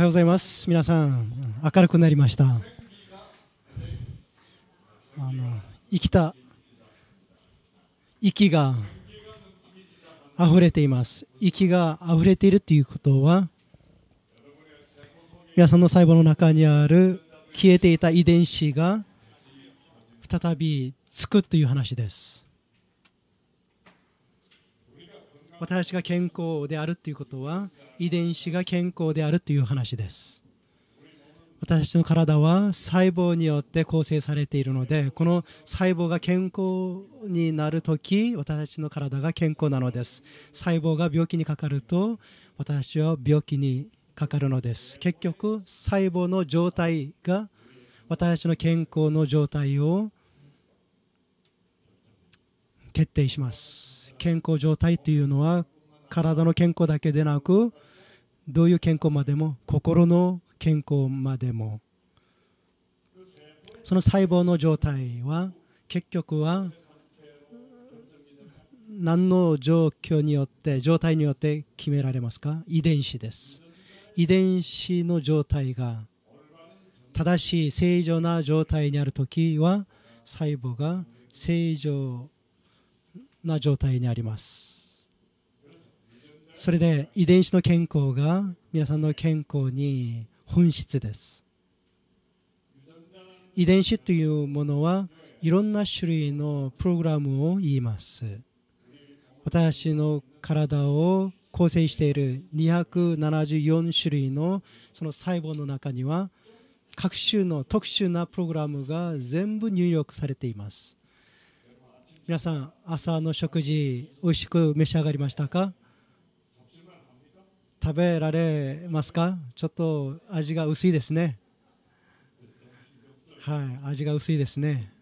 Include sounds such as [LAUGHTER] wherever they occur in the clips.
はようございます皆さん明るくなりましたあの生きた息が溢れています息が溢れているということは皆さんの細胞の中にある消えていた遺伝子が再びつくという話です私が健康であるということは遺伝子が健康であるという話です私の体は細胞によって構成されているのでこの細胞が健康になるとき私の体が健康なのです細胞が病気にかかると私は病気にかかるのです結局細胞の状態が私の健康の状態を決定します健康状態というのは体の健康だけでなくどういう健康までも心の健康までもその細胞の状態は結局は何の状況によって状態によって決められますか遺伝子です遺伝子の状態が正しい正常な状態にある時は細胞が正常な状態にありますそれで遺伝子の健康が皆さんの健康に本質です遺伝子というものはいろんな種類のプログラムを言います私の体を構成している274種類のその細胞の中には各種の特殊なプログラムが全部入力されています皆さん朝の食事美味しく召し上がりましたか食べられますかちょっと味が薄いですねはい味が薄いですね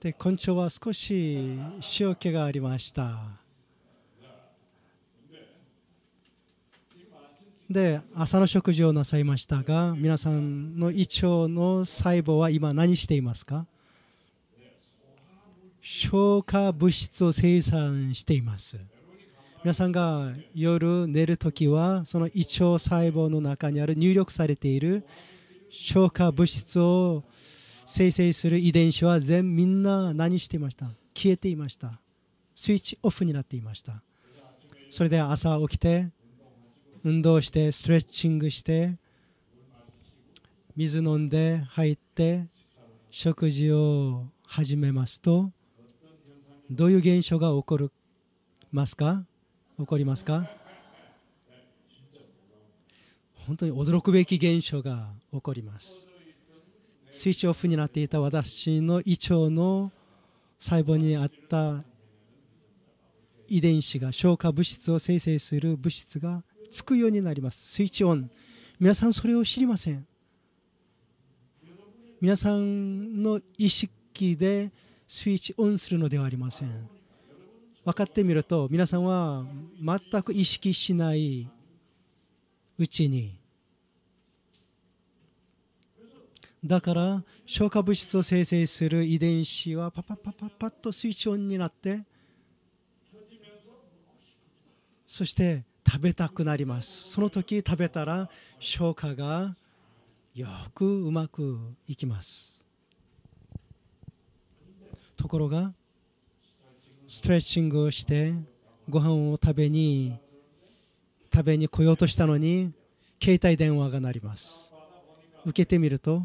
で昆虫は少し塩気がありましたで朝の食事をなさいましたが皆さんの胃腸の細胞は今何していますか消化物質を生産しています皆さんが夜寝るときはその胃腸細胞の中にある入力されている消化物質を生成する遺伝子は全みんな何していました消えていましたスイッチオフになっていましたそれで朝起きて運動してストレッチングして水飲んで入って食事を始めますとどういう現象が起こりますか起こりますか本当に驚くべき現象が起こります。スイッチオフになっていた私の胃腸の細胞にあった遺伝子が消化物質を生成する物質がつくようになります。スイッチオン。皆さんそれを知りません。皆さんの意識でスイッチオンするのではありません分かってみると皆さんは全く意識しないうちにだから消化物質を生成する遺伝子はパパパパパッとスイッチオンになってそして食べたくなりますその時食べたら消化がよくうまくいきますところがストレッチングをしてご飯を食べに食べに来ようとしたのに携帯電話が鳴ります受けてみると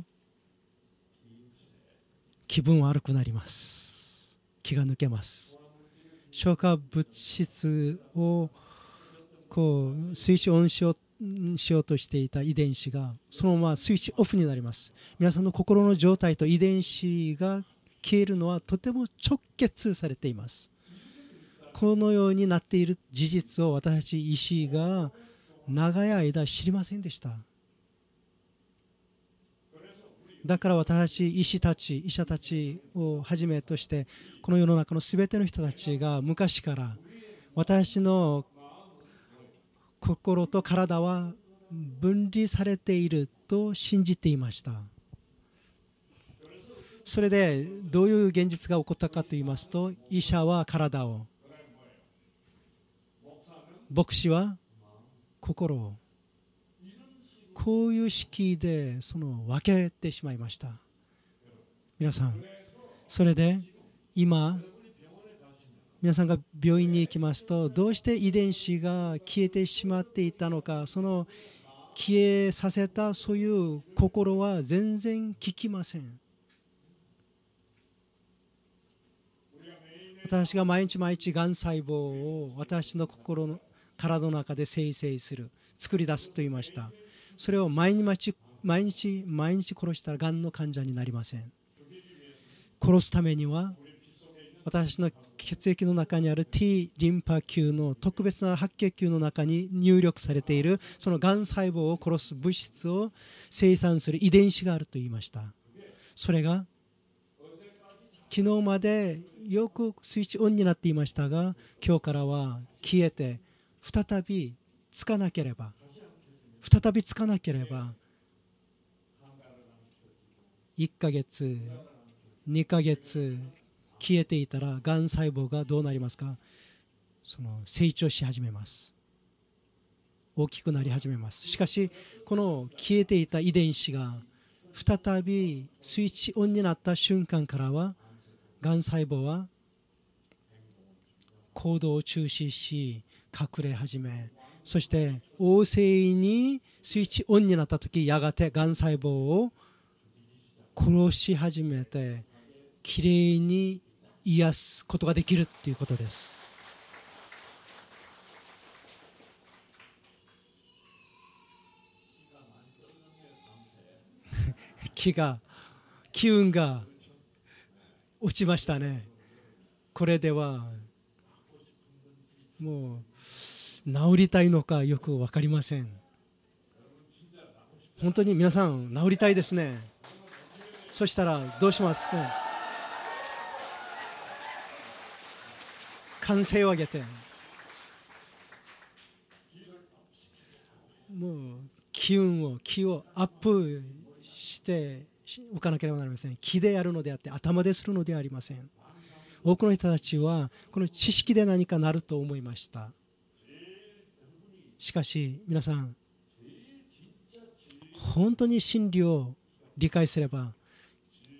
気分悪くなります気が抜けます消化物質をこう推奨音症しようとしていた遺伝子がそのままスイッチオフになります皆さんの心の状態と遺伝子が消えるのはとても直結されていますこのようになっている事実を私たち石が長い間知りませんでしただから私たち医師たち医者たちをはじめとしてこの世の中の全ての人たちが昔から私の心と体は分離されていると信じていました。それでどういう現実が起こったかと言いますと医者は体を牧師は心をこういう式でその分けてしまいました皆さんそれで今皆さんが病院に行きますとどうして遺伝子が消えてしまっていたのかその消えさせたそういう心は全然聞きません私が毎日毎日がん細胞を私の心の体の中で生成する作り出すと言いましたそれを毎日毎日毎日殺したらがんの患者になりません殺すためには私の血液の中にある T リンパ球の特別な白血球の中に入力されているそのがん細胞を殺す物質を生産する遺伝子があると言いましたそれが昨日までよくスイッチオンになっていましたが今日からは消えて再びつかなければ再びつかなければ1ヶ月2ヶ月消えていたらがん細胞がどうなりますかその成長し始めます大きくなり始めますしかしこの消えていた遺伝子が再びスイッチオンになった瞬間からはがん細胞は行動を中止し隠れ始めそして旺盛にスイッチオンになった時やがてがん細胞を殺し始めてきれいに癒すことができるということです。[LAUGHS] 気が気運が落ちましたねこれではもう治りたいのかよく分かりません本当に皆さん治りたいですねそしたらどうしますか、歓声を上げてもう気運を気をアップして置かなければなりません木でやるのであって頭でするのではありません多くの人たちはこの知識で何かなると思いましたしかし皆さん本当に真理を理解すれば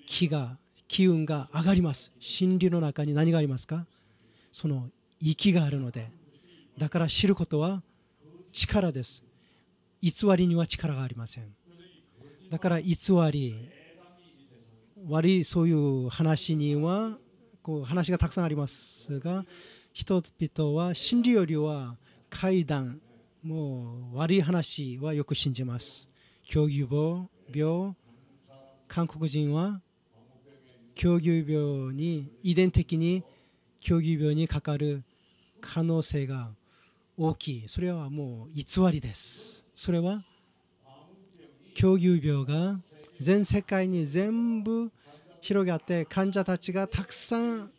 気が気運が上がります真理の中に何がありますかその息があるのでだから知ることは力です偽りには力がありませんだから偽り悪いそういう話にはこう話がたくさんありますが人々は真理よりは怪談もう悪い話はよく信じます。狂牛病病韓国人は狂牛病に遺伝的に狂牛病にかかる可能性が大きいそれはもう偽りですそれは狂牛病が全世界に全部広がって患者たちがたくさん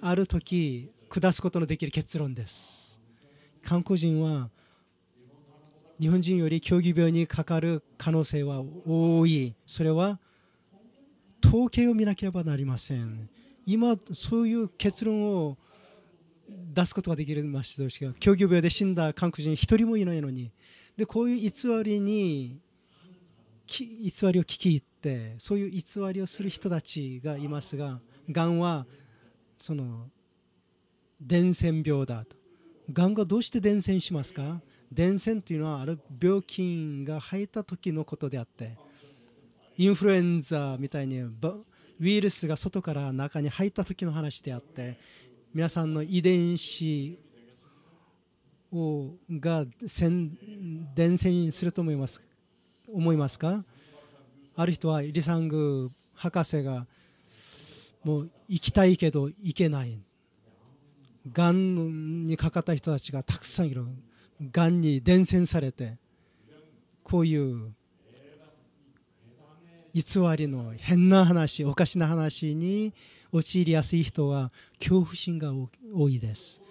ある時下すことのできる結論です韓国人は日本人より競技病にかかる可能性は多いそれは統計を見なければなりません今そういう結論を出すことができましたうしが狂病で死んだ韓国人1人もいないのにでこういう偽りに偽りを聞き入ってそういう偽りをする人たちがいますががんはその伝染病だとがんがどうして伝染しますか伝染というのはある病菌が生えた時のことであってインフルエンザみたいにウイルスが外から中に入った時の話であって皆さんの遺伝子をが伝染すると思います思いますかある人はリサング博士がもう行きたいけど行けないがんにかかった人たちがたくさんいるがんに伝染されてこういう偽りの変な話おかしな話に陥りやすい人は恐怖心が多いです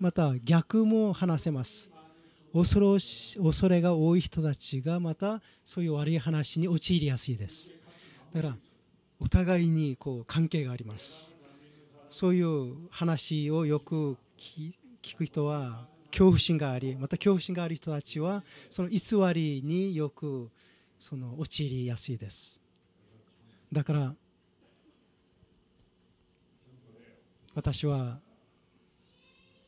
また逆も話せます恐ろし恐れが多い人たちがまたそういう悪い話に陥りやすいですだからお互いにこう関係がありますそういう話をよく聞く人は恐怖心がありまた恐怖心がある人たちはその偽りによくその陥りやすいですだから私は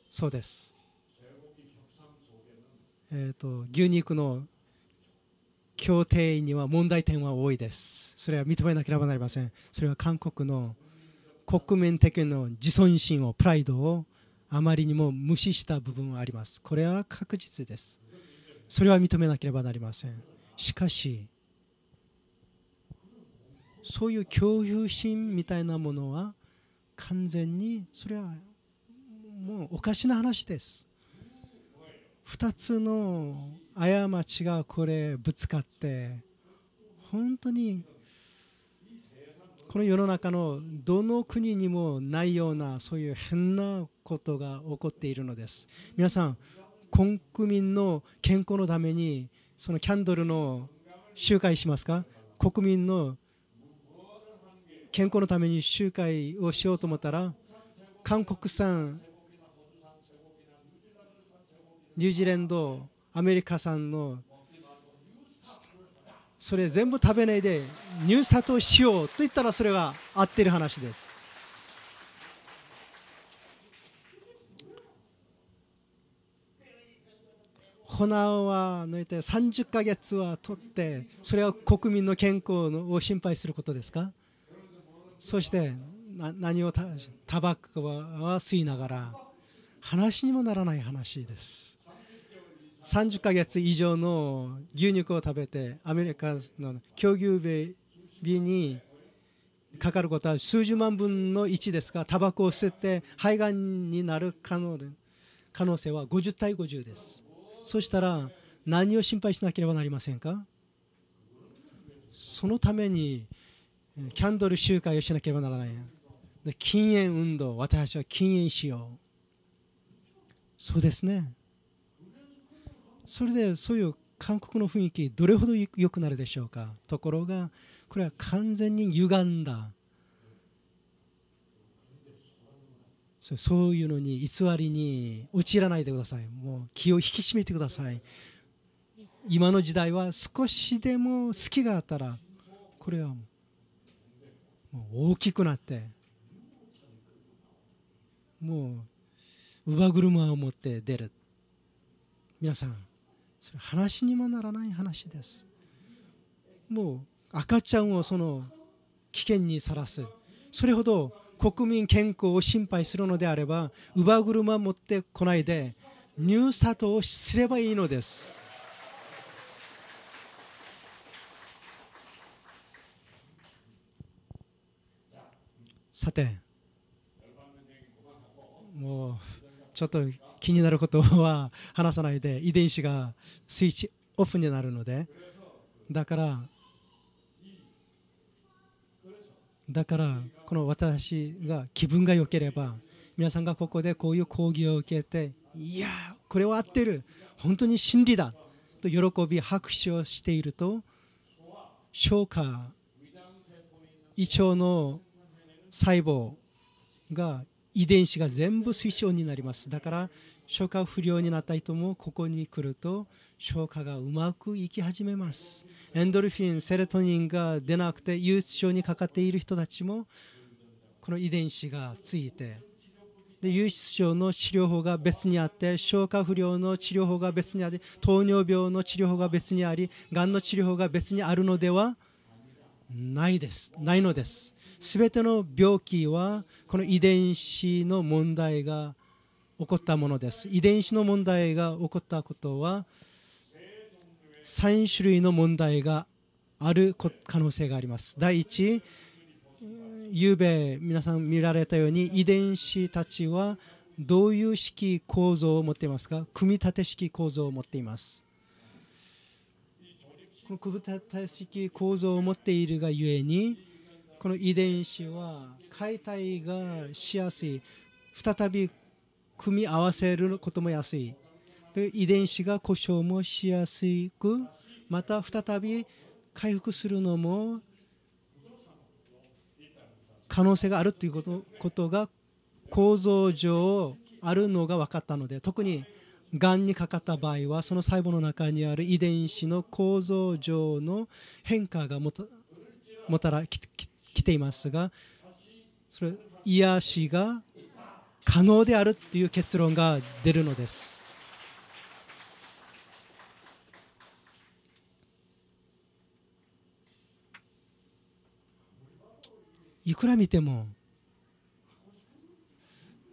そうですえーと、牛肉の協定には問題点は多いです。それは認めなければなりません。それは韓国の国民的な自尊心を、プライドをあまりにも無視した部分はあります。これは確実です。それは認めなければなりません。しかし、そういう共有心みたいなものは完全にそれはもうおかしな話です。2つの過ちがこれぶつかって本当にこの世の中のどの国にもないようなそういう変なことが起こっているのです皆さん国民の健康のためにそのキャンドルの集会しますか国民の健康のために集会をしようと思ったら韓国産ニュージーランドアメリカ産のそれ全部食べないで入札をしようと言ったらそれが合ってる話です粉は抜いて30か月は取ってそれは国民の健康を心配することですかそして何をたタバコは吸いながら話にもならない話です30ヶ月以上の牛肉を食べてアメリカの供給日にかかることは数十万分の1ですがタバコを吸って肺がんになる可能可能性は50対50ですそしたら何を心配しなければなりませんかそのためにキャンドル集会をしなければならない禁煙運動私は禁煙しようそうですねそれでそういう韓国の雰囲気どれほど良くなるでしょうかところがこれは完全に歪んだそういうのに偽りに陥らないでくださいもう気を引き締めてください今の時代は少しでも好きがあったらこれはもう大きくなってもう乳母車を持って出る皆さんそれ話にもならない話ですもう赤ちゃんをその危険にさらすそれほど国民健康を心配するのであれば乳母車持ってこないで入札をすればいいのですさてもうちょっと気になることは話さないで遺伝子がスイッチオフになるのでだからだからこの私が気分が良ければ皆さんがここでこういう講義を受けていやこれは合ってる本当に真理だと喜び拍手をしていると消化胃腸の細胞が遺伝子が全部推奨になりますだから消化不良になった人もここに来ると消化がうまくいき始めますエンドルフィンセレトニンが出なくて憂鬱症にかかっている人たちもこの遺伝子がついてで憂鬱症の治療法が別にあって消化不良の治療法が別にあり糖尿病の治療法が別にありがんの治療法が別にあるのではないですないのです全ての病気はこの遺伝子の問題が起こったものです遺伝子の問題が起こったことは3種類の問題がある可能性があります第1昨べ皆さん見られたように遺伝子たちはどういう式構造を持っていますか組み立て式構造を持っていますこの組み立て式構造を持っているがゆえにこの遺伝子は解体がしやすい再び組み合わせることも安いで遺伝子が故障もしやすくまた再び回復するのも可能性があるということことが構造上あるのが分かったので特にがんにかかった場合はその細胞の中にある遺伝子の構造上の変化がもたらきていますがそれ癒しが可能であるという結論が出るのです。いくら見ても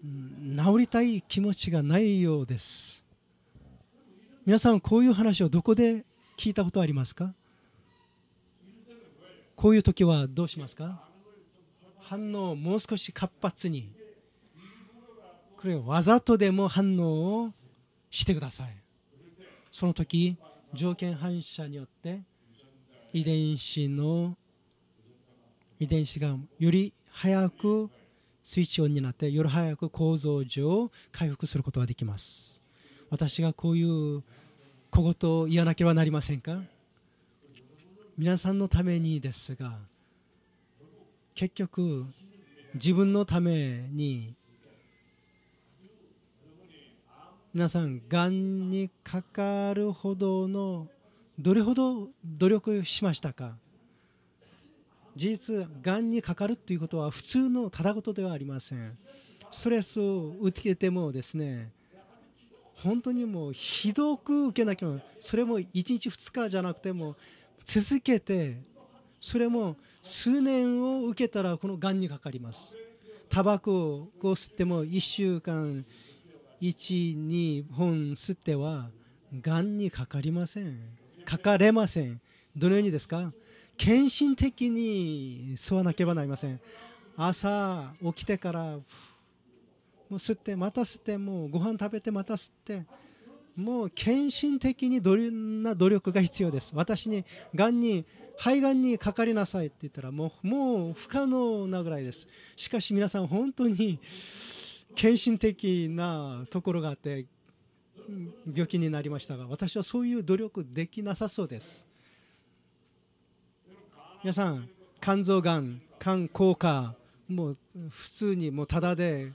治りたい気持ちがないようです皆さんこういう話をどこで聞いたことありますかこういう時はどうしますか反応をもう少し活発にこれわざとでも反応をしてくださいその時条件反射によって遺伝子の遺伝子がより早くスイッチオンになってより早く構造上回復することができます私がこういう小言を言わなければなりませんか皆さんのためにですが結局自分のために皆さんがんにかかるほどのどれほど努力しましたか事実がんにかかるということは普通のただ事ではありませんストレスを受けてもですね本当にもうひどく受けなきゃそれも1日2日じゃなくても続けてそれも数年を受けたらこのがんにかかりますタバコを吸っても1週間12本吸ってはがんにかかりませんかかれませんどのようにですか献身的に吸わなければなりません朝起きてからもう吸ってまた吸ってもうご飯食べてまた吸ってもう献身的にどんな努力が必要です私にがんに肺がんにかかりなさいって言ったらもうもう不可能なぐらいですしかし皆さん本当に献身的なところがあって病気になりましたが私はそういう努力できなさそうです皆さん肝臓がん肝硬化もう普通にもうただで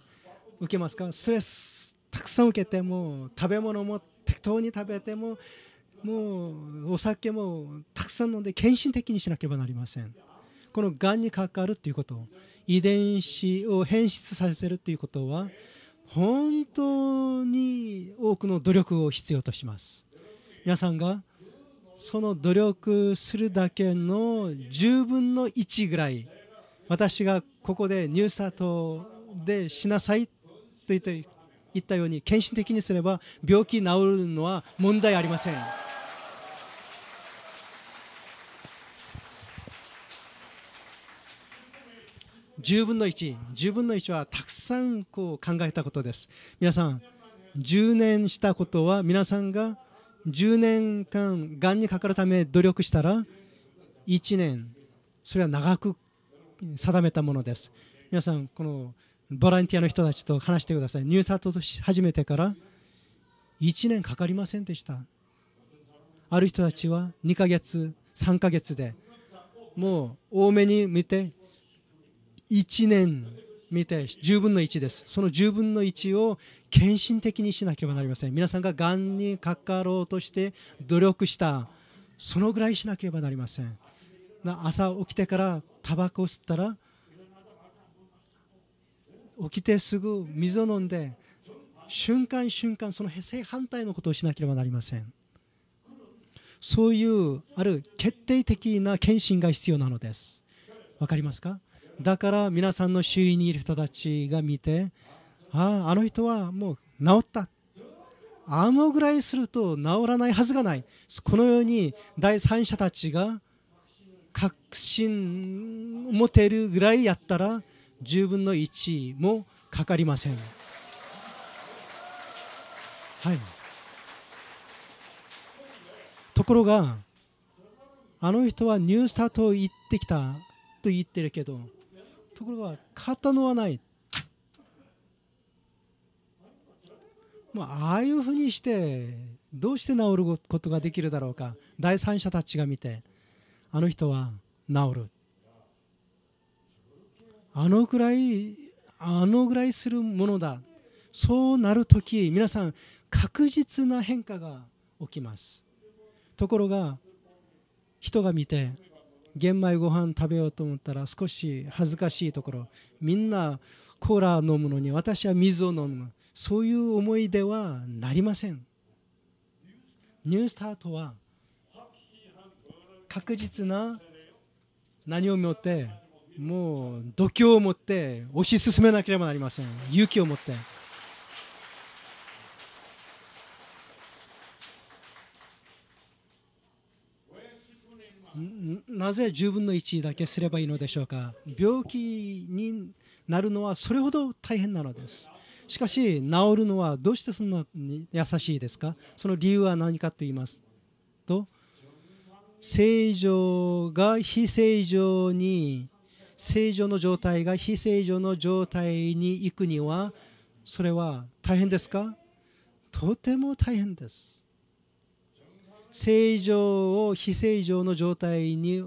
受けますかストレスたくさん受けても食べ物も適当に食べてももうお酒もたくさん飲んで献身的にしなければなりませんこのがんにかかるということ遺伝子を変質させるということは本当に多くの努力を必要とします皆さんがその努力するだけの10分の1ぐらい私がここでニュースタートでしなさいと言ったように献身的にすれば病気治るのは問題ありません。10分の1、10分の1はたくさんこう考えたことです。皆さん、10年したことは皆さんが10年間がんにかかるため努力したら1年、それは長く定めたものです。皆さん、このボランティアの人たちと話してください。入札を始めてから1年かかりませんでした。ある人たちは2ヶ月、3ヶ月でもう多めに見て1年見て10分の1ですその10分の1を献身的にしなければなりません皆さんががんにかかろうとして努力したそのぐらいしなければなりません朝起きてからタバコを吸ったら起きてすぐ水を飲んで瞬間瞬間その正反対のことをしなければなりませんそういうある決定的な献身が必要なのですわかりますかだから皆さんの周囲にいる人たちが見てあああの人はもう治ったあのぐらいすると治らないはずがないこのように第三者たちが確信を持てるぐらいやったら10分の1もかかりません。はい、ところがあの人はニュースタートを行ってきたと言ってるけどところが片はない。まあ、ああいうふうにしてどうして治ることができるだろうか第三者たちが見てあの人は治るあのぐらいあのぐらいするものだそうなるとき皆さん確実な変化が起きますところが人が見て玄米ご飯食べようと思ったら少し恥ずかしいところみんなコーラ飲むのに私は水を飲むそういう思いではなりませんニュースタートは確実な何を持ってもう度胸を持って推し進めなければなりません勇気を持って。なぜ10分の1だけすればいいのでしょうか病気になるのはそれほど大変なのですしかし治るのはどうしてそんなに優しいですかその理由は何かと言いますと正常が非正常に正常の状態が非正常の状態に行くにはそれは大変ですかとても大変です正常を非正常の状態に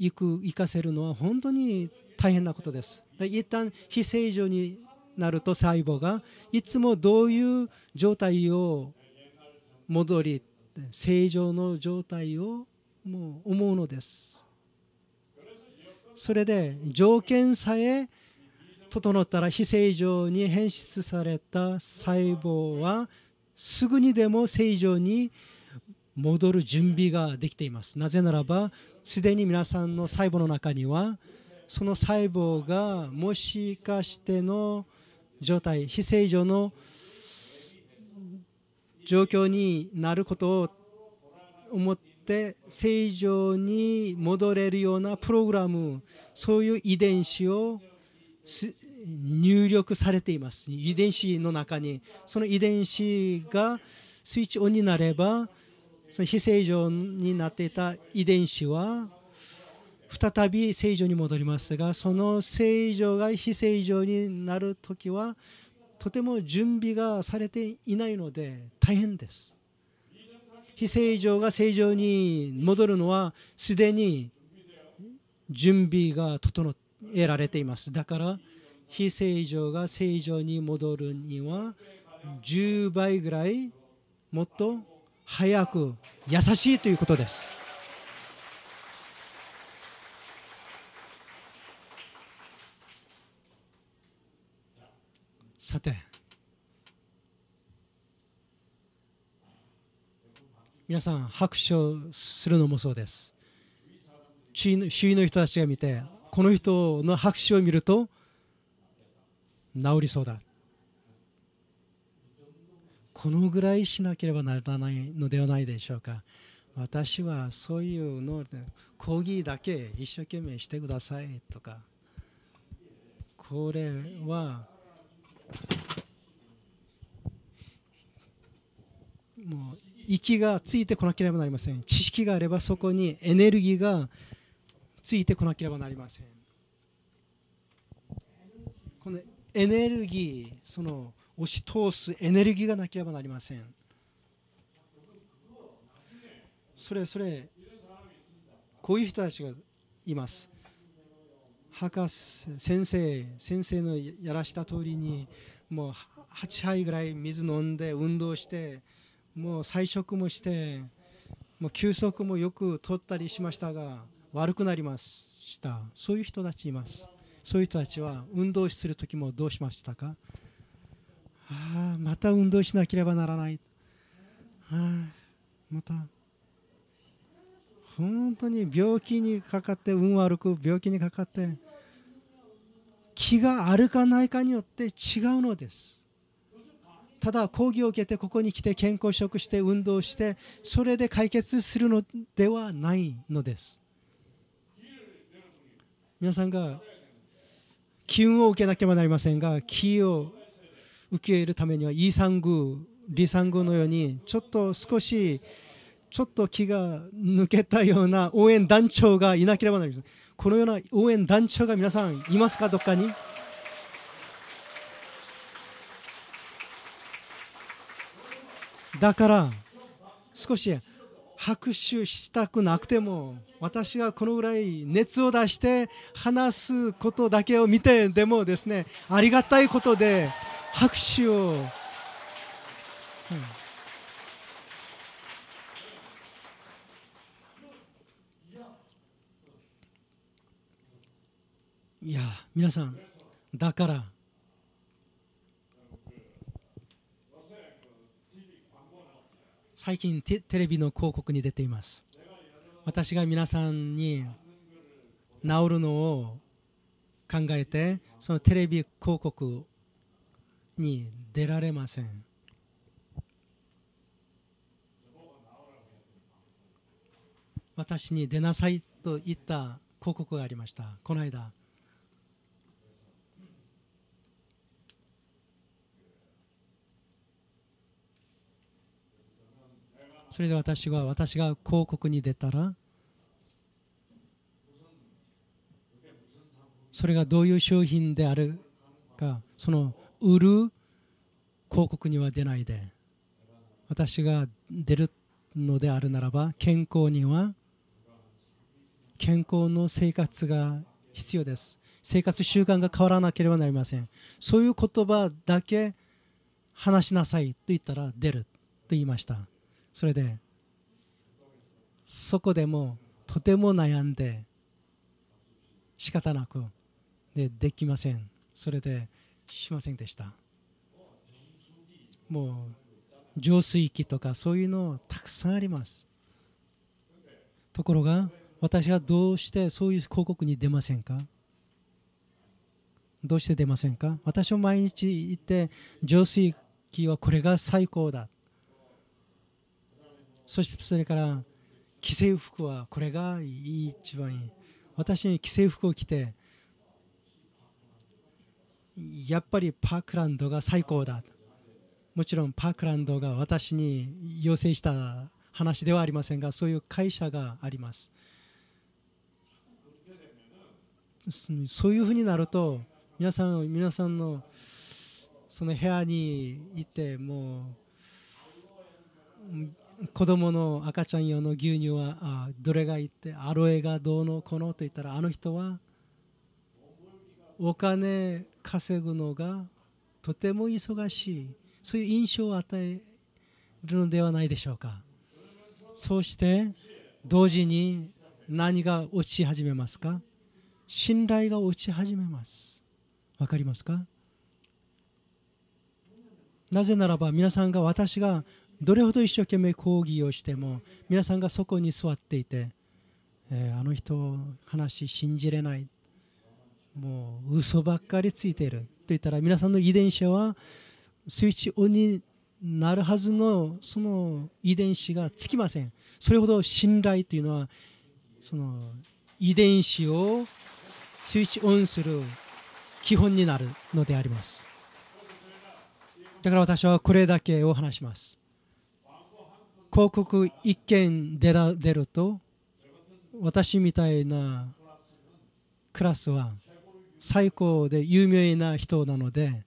行く行かせるのは本当に大変なことです。で一旦非正常になると細胞がいつもどういう状態を戻り正常の状態をもう思うのです。それで条件さえ整ったら非正常に変質された細胞はすぐにでも正常に戻る準備ができていますなぜならばすでに皆さんの細胞の中にはその細胞がもしかしての状態非正常の状況になることを思って正常に戻れるようなプログラムそういう遺伝子を入力されています遺伝子の中にその遺伝子がスイッチオンになればその非正常になっていた遺伝子は再び正常に戻りますがその正常が非正常になる時はとても準備がされていないので大変です。非正常が正常に戻るのはすでに準備が整えられています。だから非正常が正常に戻るには10倍ぐらいもっと早く優しいということですさて皆さん拍手をするのもそうです周囲の人たちが見てこの人の拍手を見ると治りそうだこのぐらいしなければならないのではないでしょうか私はそういうの講義だけ一生懸命してくださいとかこれはもう息がついてこなければなりません知識があればそこにエネルギーがついてこなければなりませんこのエネルギーその押し通すエネルギーがなければなりませんそれそれこういう人たちがいます博士先生先生のやらした通りにもう8杯ぐらい水飲んで運動してもう菜食もしてもう休息もよく取ったりしましたが悪くなりましたそういう人たちいますそういう人たちは運動する時もどうしましたかあまた運動しなければならないあまた本当に病気にかかって運悪く病気にかかって気があるかないかによって違うのですただ講義を受けてここに来て健康食して運動してそれで解決するのではないのです皆さんが機運を受けなければなりませんが気を受け入れるためにはイサングリサングのようにちょっと少しちょっと気が抜けたような応援団長がいなければなりませんこのような応援団長が皆さんいますかどっかにだから少し拍手したくなくても私がこのぐらい熱を出して話すことだけを見てでもですねありがたいことで拍手を、うん、いや皆さんだから最近テレビの広告に出ています私が皆さんに治るのを考えてそのテレビ広告に出られません。私に出なさいと言った広告がありました、この間。それで私は私が広告に出たらそれがどういう商品であるかその売る広告には出ないで私が出るのであるならば健康には健康の生活が必要です生活習慣が変わらなければなりませんそういう言葉だけ話しなさいと言ったら出ると言いましたそれでそこでもとても悩んで仕方なくでできませんそれでしませんでしたもう浄水器とかそういうのたくさんありますところが私はどうしてそういう広告に出ませんかどうして出ませんか私は毎日行って浄水器はこれが最高だそしてそれから既製服はこれが一番いい私に既製服を着てやっぱりパークランドが最高だもちろんパークランドが私に要請した話ではありませんがそういう会社がありますそういうふうになると皆さん皆さんのその部屋にいてもう子供の赤ちゃん用の牛乳はあどれがいってアロエがどうのこのと言ったらあの人はお金稼ぐのがとても忙しいそういう印象を与えるのではないでしょうかそして同時に何が落ち始めますか信頼が落ち始めますわかりますかなぜならば皆さんが私がどれほど一生懸命講義をしても皆さんがそこに座っていて、えー、あの人話信じれないもう嘘ばっかりついてると言ったら皆さんの遺伝子はスイッチオンになるはずのその遺伝子がつきませんそれほど信頼というのはその遺伝子をスイッチオンする基本になるのでありますだから私はこれだけを話します広告一件出ると私みたいなクラスは最高で有名な人なので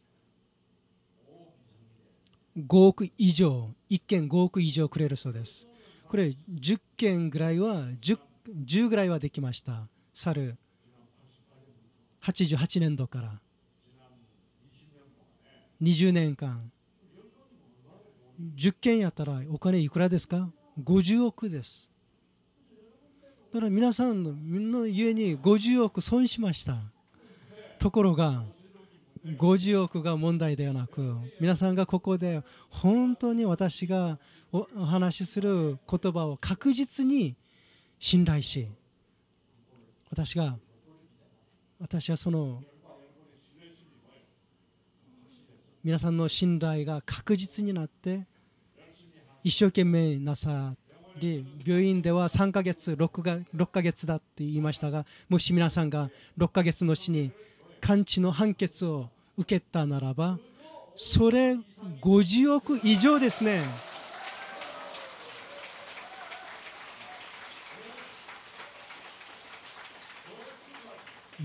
5億以上1件5億以上くれるそうですこれ10件ぐらいは 10, 10ぐらいはできました猿88年度から20年間10件やったらお金いくらですか50億ですだから皆さんの家に50億損しましたところが50億が問題ではなく皆さんがここで本当に私がお話しする言葉を確実に信頼し私が私はその皆さんの信頼が確実になって一生懸命なさり病院では3ヶ月 6, が6ヶ月だって言いましたがもし皆さんが6ヶ月のうちに完治の判決を受けたならばそれ50億以上ですね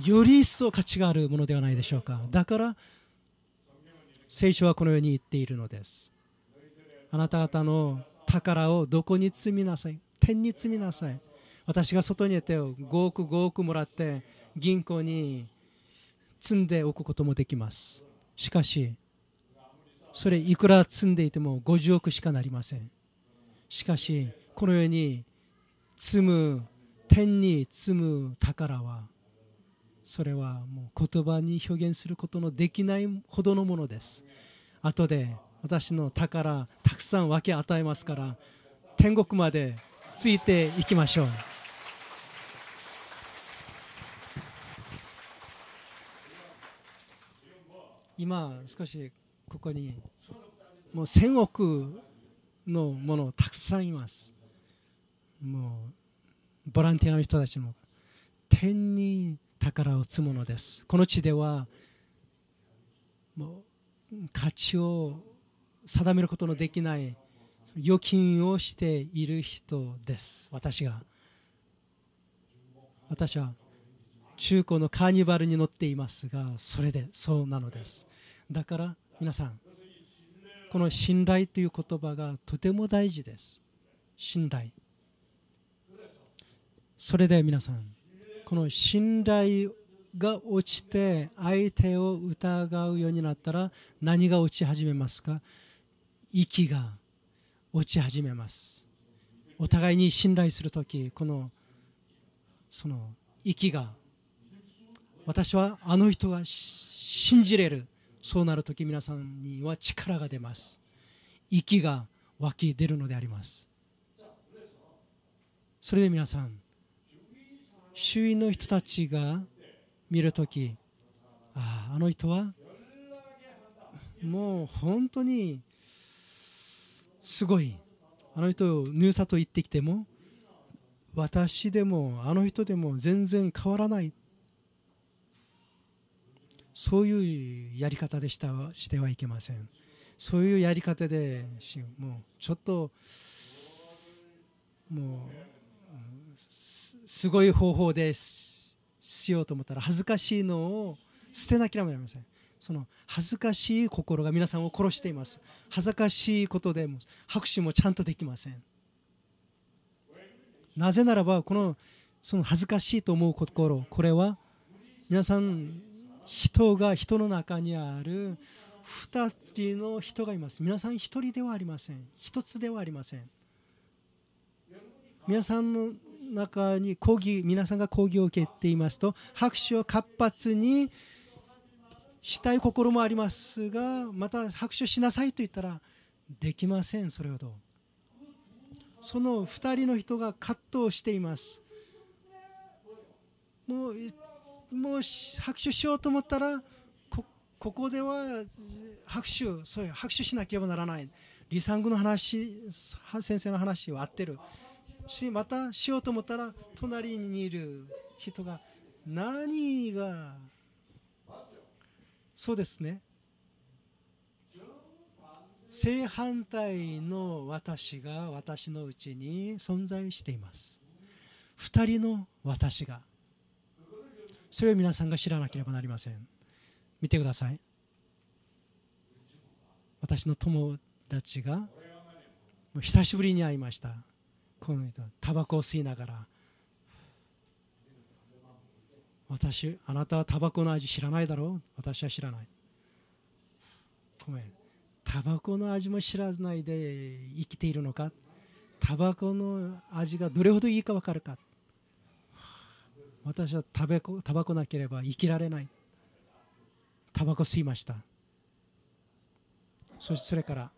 より一層価値があるものではないでしょうかだから聖書はこのように言っているのですあなた方の宝をどこに積みなさい天に積みなさい私が外に出て5億5億もらって銀行に積んでおくこともできますしかしそれいくら積んでいても50億しかなりませんしかしこのように積む天に積む宝はそれはもう言葉に表現することのできないほどのものです後で私の宝たくさん分け与えますから天国までついていきましょう今少しここにもう1000億のものたくさんいますもうボランティアの人たちも天に宝を積むのですこの地ではもう価値を定めることのできない預金をしている人です私が私は中古のカーニバルに乗っていますがそれでそうなのですだから皆さんこの信頼という言葉がとても大事です信頼それで皆さんこの信頼が落ちて相手を疑うようになったら何が落ち始めますか息が落ち始めますお互いに信頼する時このその息が私はあの人が信じれるそうなる時皆さんには力が出ます息が湧き出るのでありますそれで皆さん周囲の人たちが見る時あああの人はもう本当にすごいあの人をューサと言ってきても私でもあの人でも全然変わらないそういうやり方でしたしてはいけませんそういうやり方でし、もうちょっともうすごい方法でしようと思ったら恥ずかしいのを捨てなければなりませんその恥ずかしい心が皆さんを殺しています恥ずかしいことでも拍手もちゃんとできませんなぜならばこのその恥ずかしいと思う心これは皆さん人が人の中にある2人の人がいます皆さん1人ではありません1つではありません皆さんの中に講義皆さんが講義を受けていますと拍手を活発にしたい心もありますがまた拍手しなさいと言ったらできませんそれほどその2人の人が葛藤していますもうもう拍手しようと思ったらここでは拍手そういう拍手しなければならないサングの話先生の話は合ってるしまたしようと思ったら隣にいる人が何がそうですね正反対の私が私のうちに存在しています2人の私がそれを皆さんが知らなければなりません見てください私の友達が久しぶりに会いましたこの人タバコを吸いながら私あなたはタバコの味知らないだろう私は知らないごめんタバコの味も知らないで生きているのかタバコの味がどれほどいいか分かるか私はタバコタバコなければ生きられないタバコ吸いましたそしてそれから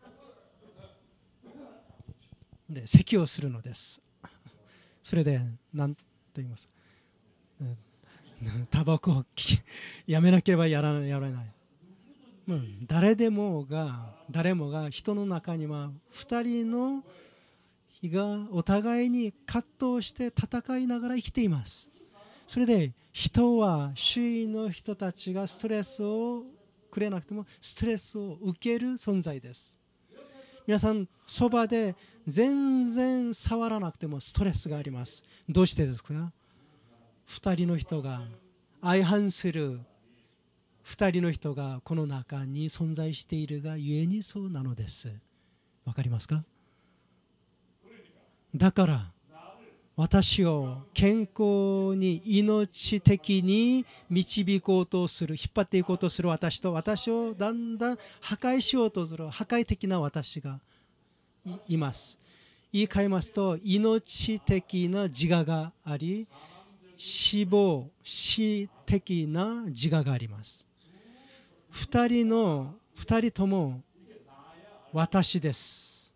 で咳をするのですそれで何と言いますタバコをやめなければやらやらない、うん、誰でもが誰もが人の中には2人のがお互いに葛藤して戦いながら生きていますそれで人は周囲の人たちがストレスをくれなくてもストレスを受ける存在です皆さんそばで全然触らなくてもストレスがありますどうしてですか2人の人が相反する2人の人がこの中に存在しているがゆえにそうなのですわかりますかだから私を健康に命的に導こうとする引っ張っていこうとする私と私をだんだん破壊しようとする破壊的な私がいます言い換えますと命的な自我があり死亡死的な自我があります2人の2人とも私です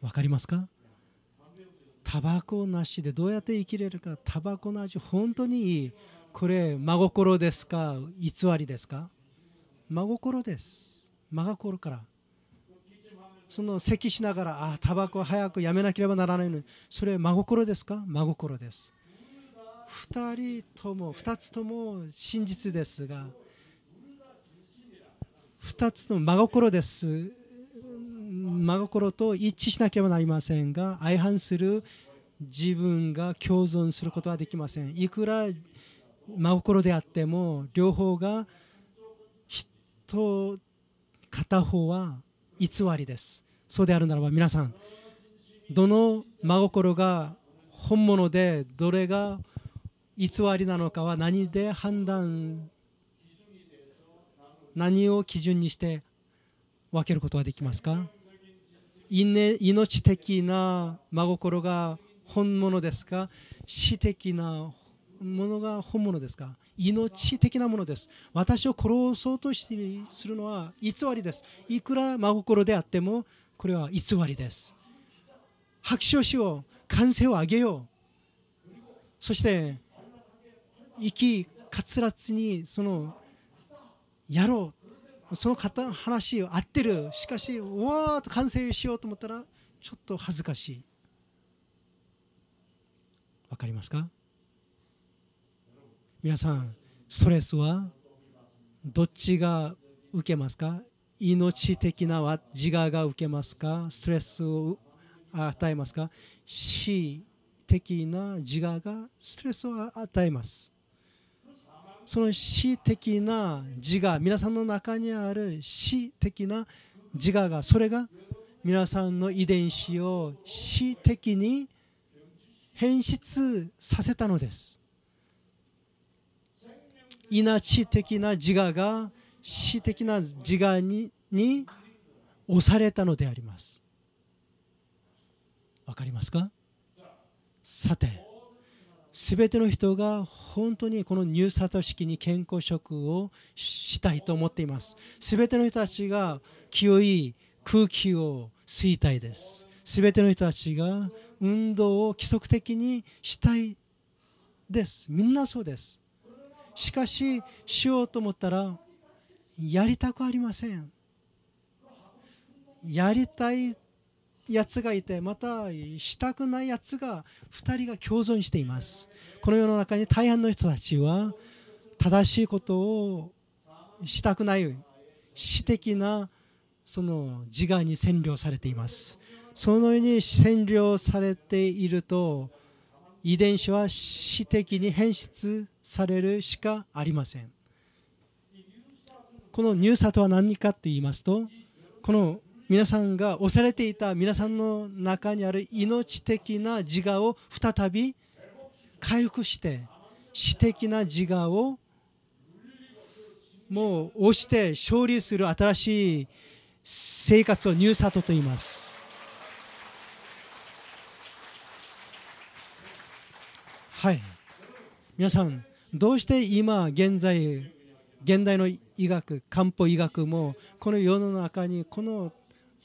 わかりますかタバコなしでどうやって生きれるかタバコの味本当にいいこれ真心ですか偽りですか真心です真心からその咳しながらあタバコ早くやめなければならないのにそれ真心ですか真心です2人とも2つとも真実ですが2つの真心です真心と一致しなければなりませんが相反する自分が共存することはできませんいくら真心であっても両方が人片方は偽りですそうであるならば皆さんどの真心が本物でどれが偽りなのかは何で判断何を基準にして分けることはできますか命的な真心が本物ですか死的なものが本物ですか命的なものです。私を殺そうとするのは偽りです。いくら真心であってもこれは偽りです。拍手をしよう。歓声を上げよう。そして生きかつらつにそのやろうその方話合ってるしかしわーっと完成しようと思ったらちょっと恥ずかしいわかりますか皆さんストレスはどっちが受けますか命的な自我が受けますかストレスを与えますか死的な自我がストレスを与えますその死的な自我皆さんの中にある死的な自我がそれが皆さんの遺伝子を死的に変質させたのです命的な自我が死的な自我にに押されたのでありますわかりますかさてすべての人が本当にこのニューサト式に健康食をしたいと思っていますすべての人たちが清い空気を吸いたいですすべての人たちが運動を規則的にしたいですみんなそうですしかししようと思ったらやりたくありませんやりたいやつがいてまたしたくないやつが2人が共存していますこの世の中に大半の人たちは正しいことをしたくない私的なその自我に占領されていますそのように占領されていると遺伝子は私的に変質されるしかありませんこのニューサとは何かと言いますとこの皆さんが押されていた皆さんの中にある命的な自我を再び回復して私的な自我をもう押して勝利する新しい生活をニューサートと言いますはい皆さんどうして今現在現代の医学漢方医学もこの世の中にこの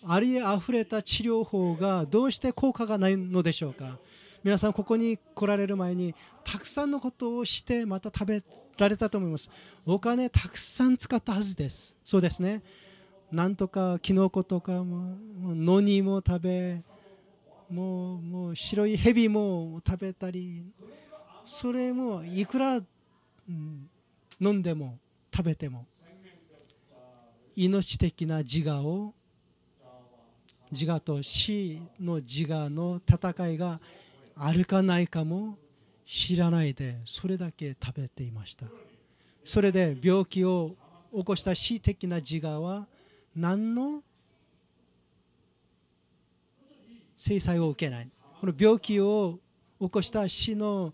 ありあふれた治療法がどうして効果がないのでしょうか皆さんここに来られる前にたくさんのことをしてまた食べられたと思いますお金たくさん使ったはずですそうですねなんとかキノコとかもノニも食べもうもう白いヘビも食べたりそれもいくら、飲んでも食べても命的な自我を自我と死の自我の戦いがあるかないかも知らないでそれだけ食べていましたそれで病気を起こした死的な自我は何の制裁を受けないこの病気を起こした死の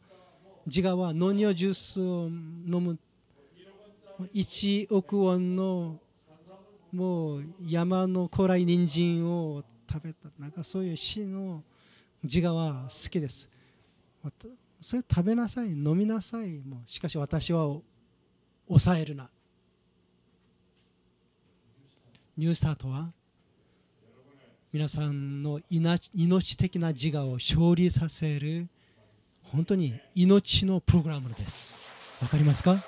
自我は農業ジュースを飲む1億ウォンのもう山の高麗人参を食べたなんかそういう死の自我は好きですそれ食べなさい飲みなさいもうしかし私は抑えるなニュースタートは皆さんの命的な自我を勝利させる本当に命のプログラムですわかりますか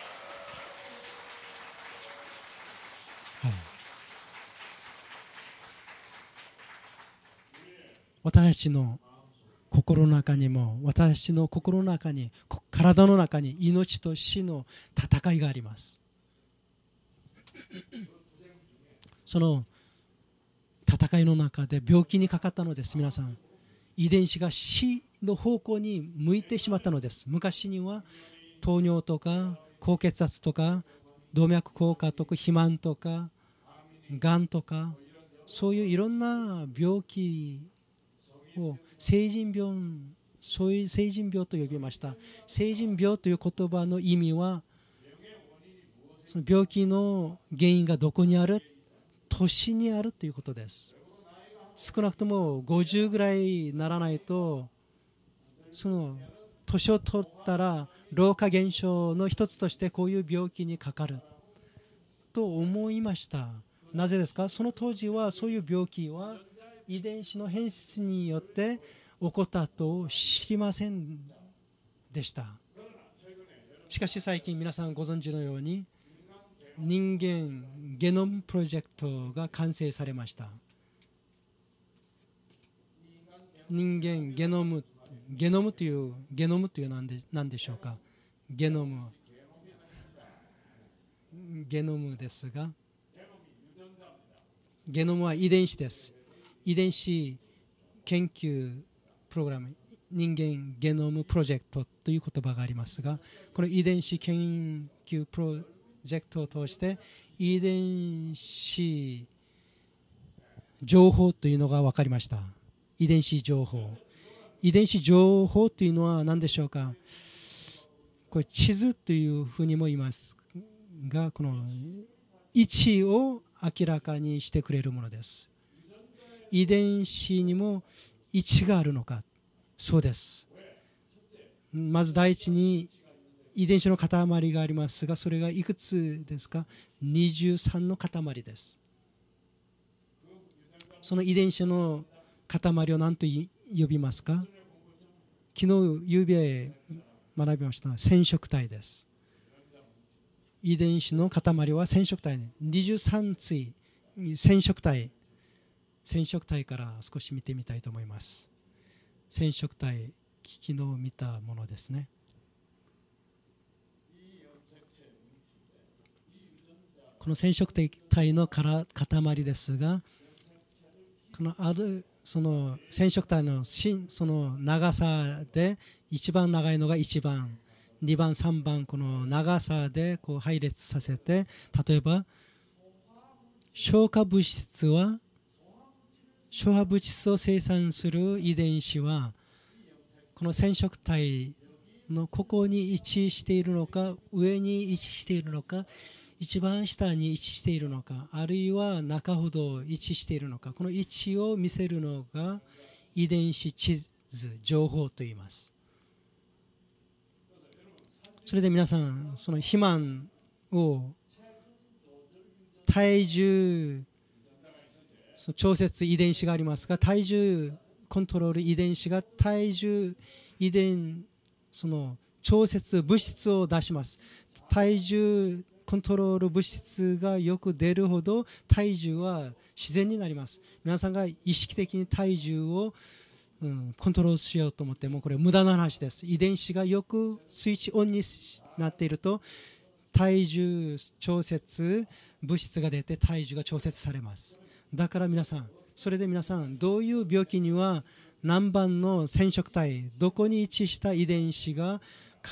私の心の中にも私の心の中に体の中に命と死の戦いがあります [CLEARS THROAT] その戦いの中で病気にかかったのです皆さん遺伝子が死の方向に向いてしまったのです昔には糖尿とか高血圧とか動脈硬化とか肥満とかがんとかそういういろんな病気を成人病そういう成人病と呼びました成人病という言葉の意味はその病気の原因がどこにある年にあるということです少なくとも50ぐらいならないとその年を取ったら老化現象の一つとしてこういう病気にかかると思いましたなぜですかその当時はそういう病気は遺伝子の変質によって起こったと知りませんでしたしかし最近皆さんご存知のように人間ゲノムプロジェクトが完成されました人間ゲノムゲノムというゲノムという何で何でしょうかゲノムゲノムですがゲノムは遺伝子です遺伝子研究プログラム人間ゲノムプロジェクトという言葉がありますがこの遺伝子研究プロジェクトを通して遺伝子情報というのが分かりました遺伝子情報遺伝子情報というのは何でしょうかこれ地図というふうにも言いますがこの位置を明らかにしてくれるものです遺伝子にも位置があるのかそうですまず第一に遺伝子の塊がありますがそれがいくつですか23の塊ですその遺伝子の塊を何と呼びますか昨日夕べ学びました染色体です遺伝子の塊は染色体23対染色体染色体から少し見てみたいと思います染色体昨日見たものですねこの染色体のから塊ですがこのあるその染色体の芯その長さで一番長いのが1番2番3番この長さでこう配列させて例えば消化物質は昭和物質を生産する遺伝子はこの染色体のここに位置しているのか上に位置しているのか一番下に位置しているのかあるいは中ほど位置しているのかこの位置を見せるのが遺伝子地図情報と言いますそれで皆さんその肥満を体重その調節遺伝子がありますが体重コントロール遺伝子が体重遺伝その調節物質を出します体重コントロール物質がよく出るほど体重は自然になります皆さんが意識的に体重を、うん、コントロールしようと思ってもこれ無駄な話です遺伝子がよくスイッチオンになっていると体重調節物質が出て体重が調節されますだから皆さんそれで皆さんどういう病気には何番の染色体どこに位置した遺伝子が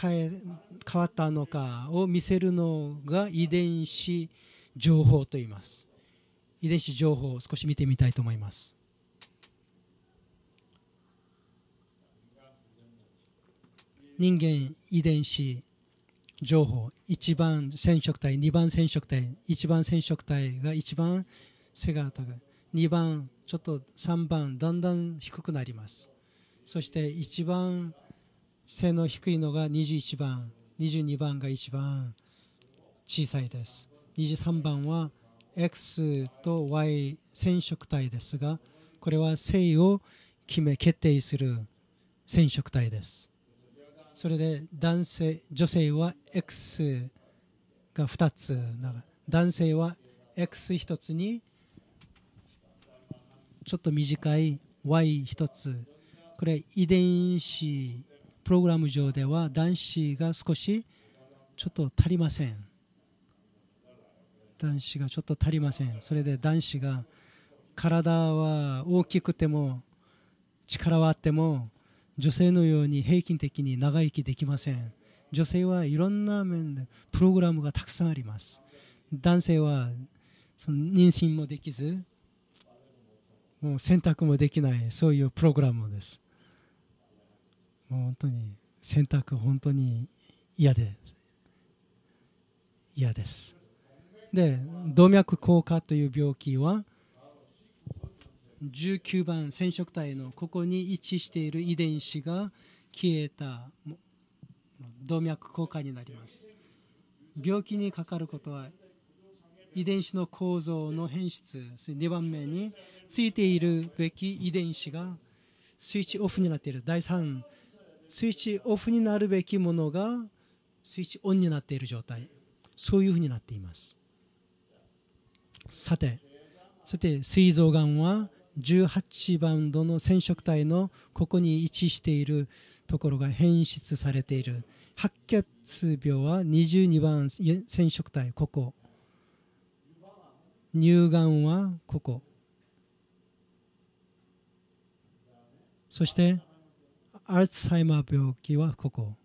変わったのかを見せるのが遺伝子情報と言います遺伝子情報を少し見てみたいと思います人間遺伝子情報1番染色体2番染色体1番染色体が一番背が高い2番ちょっと3番だんだん低くなりますそして一番背の低いのが21番22番が一番小さいです23番は X と Y 染色体ですがこれは性を決め決定する染色体ですそれで男性女性は X が2つ男性は X1 つにちょっと短い Y1 つこれ遺伝子プログラム上では男子が少しちょっと足りません男子がちょっと足りませんそれで男子が体は大きくても力はあっても女性のように平均的に長生きできません女性はいろんな面でプログラムがたくさんあります男性はその妊娠もできずもう選択もできないそういうプログラムですもう本当に選択本当に嫌で嫌ですで動脈硬化という病気は19番染色体のここに位置している遺伝子が消えた動脈硬化になります病気にかかることは遺伝子の構造の変質2番目についているべき遺伝子がスイッチオフになっている第3スイッチオフになるべきものがスイッチオンになっている状態そういうふうになっていますさてさて膵臓がんは18番の染色体のここに位置しているところが変質されている白血病は22番染色体ここ乳がんはここそしてアルツハイマー病気はここ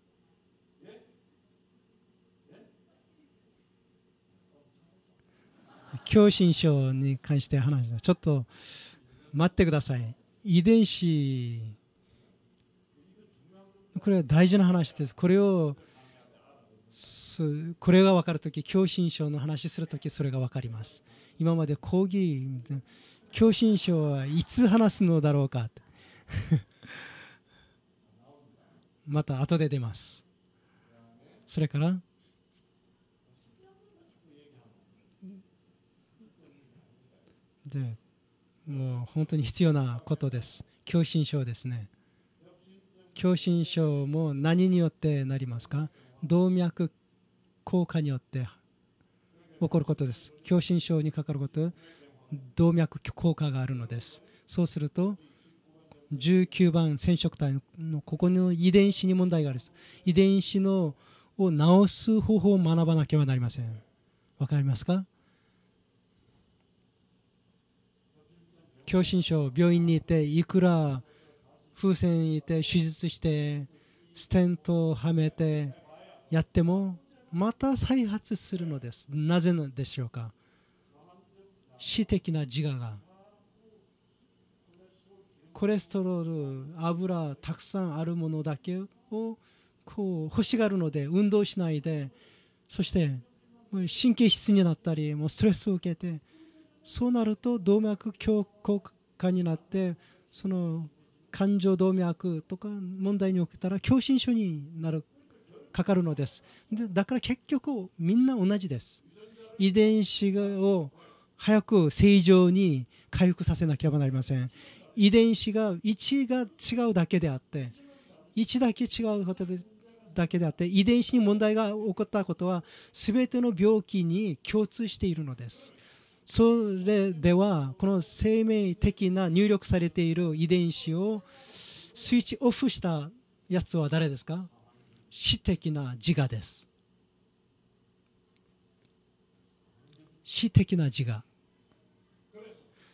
狭心症に関して話たちょっと待ってください遺伝子これは大事な話ですこれをこれが分かるとき狭心症の話するときそれが分かります今まで講義狭心症はいつ話すのだろうか [LAUGHS] また後で出ますそれからでもう本当に必要なことです狭心症ですね狭心症も何によってなりますか動脈硬化によって起こることです狭心症にかかること動脈硬化があるのですそうすると19番染色体のここの遺伝子に問題がある遺伝子のを治す方法を学ばなければなりませんわかりますか狭心症病院にいていくら風船にいて手術してステントをはめてやってもまた再発するのですなぜなんでしょうか私的な自我がコレステロール油たくさんあるものだけをこう欲しがるので運動しないでそして神経質になったりもうストレスを受けてそうなると動脈強硬化になってその感情動脈とか問題に起きたら狭心症になるかかるのですでだから結局みんな同じです遺伝子を早く正常に回復させなければなりません遺伝子が1が違うだけであって1だけ違うだけであって遺伝子に問題が起こったことは全ての病気に共通しているのですそれではこの生命的な入力されている遺伝子をスイッチオフしたやつは誰ですか私的な自我です私的な自我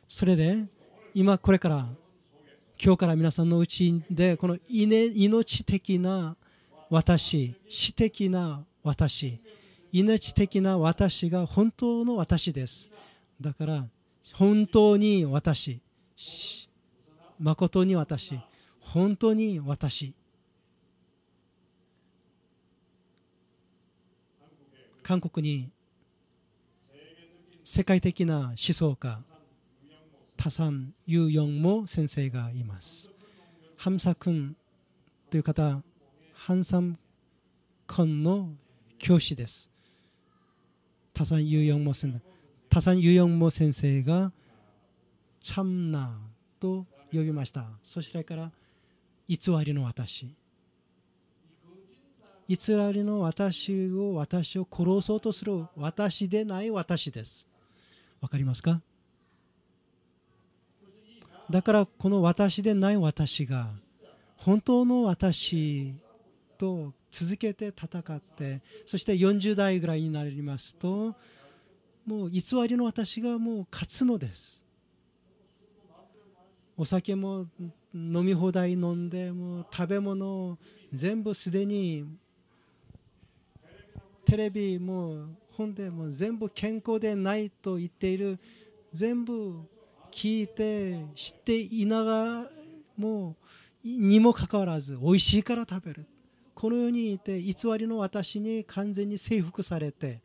それで今これから今日から皆さんのうちでこの命的な私私的な私命的な私が本当の私ですだから本当に私誠に私本当に私韓国に世界的な思想家タサン・ユヨンモ先生がいますハムサ君という方ハンサム君の教師ですタサン・ユヨンモ先生タサン・ユヨンモ先生がチャムナと呼びましたそしてから偽りの私偽りの私を私を殺そうとする私でない私です。わかりますかだからこの私でない私が本当の私と続けて戦ってそして40代ぐらいになりますともう偽りの私がもう勝つのですお酒も飲み放題飲んでもう食べ物全部すでにテレビも本でも全部健康でないと言っている全部聞いて知っていながらもにもかかわらず美味しいから食べるこの世にいて偽りの私に完全に征服されて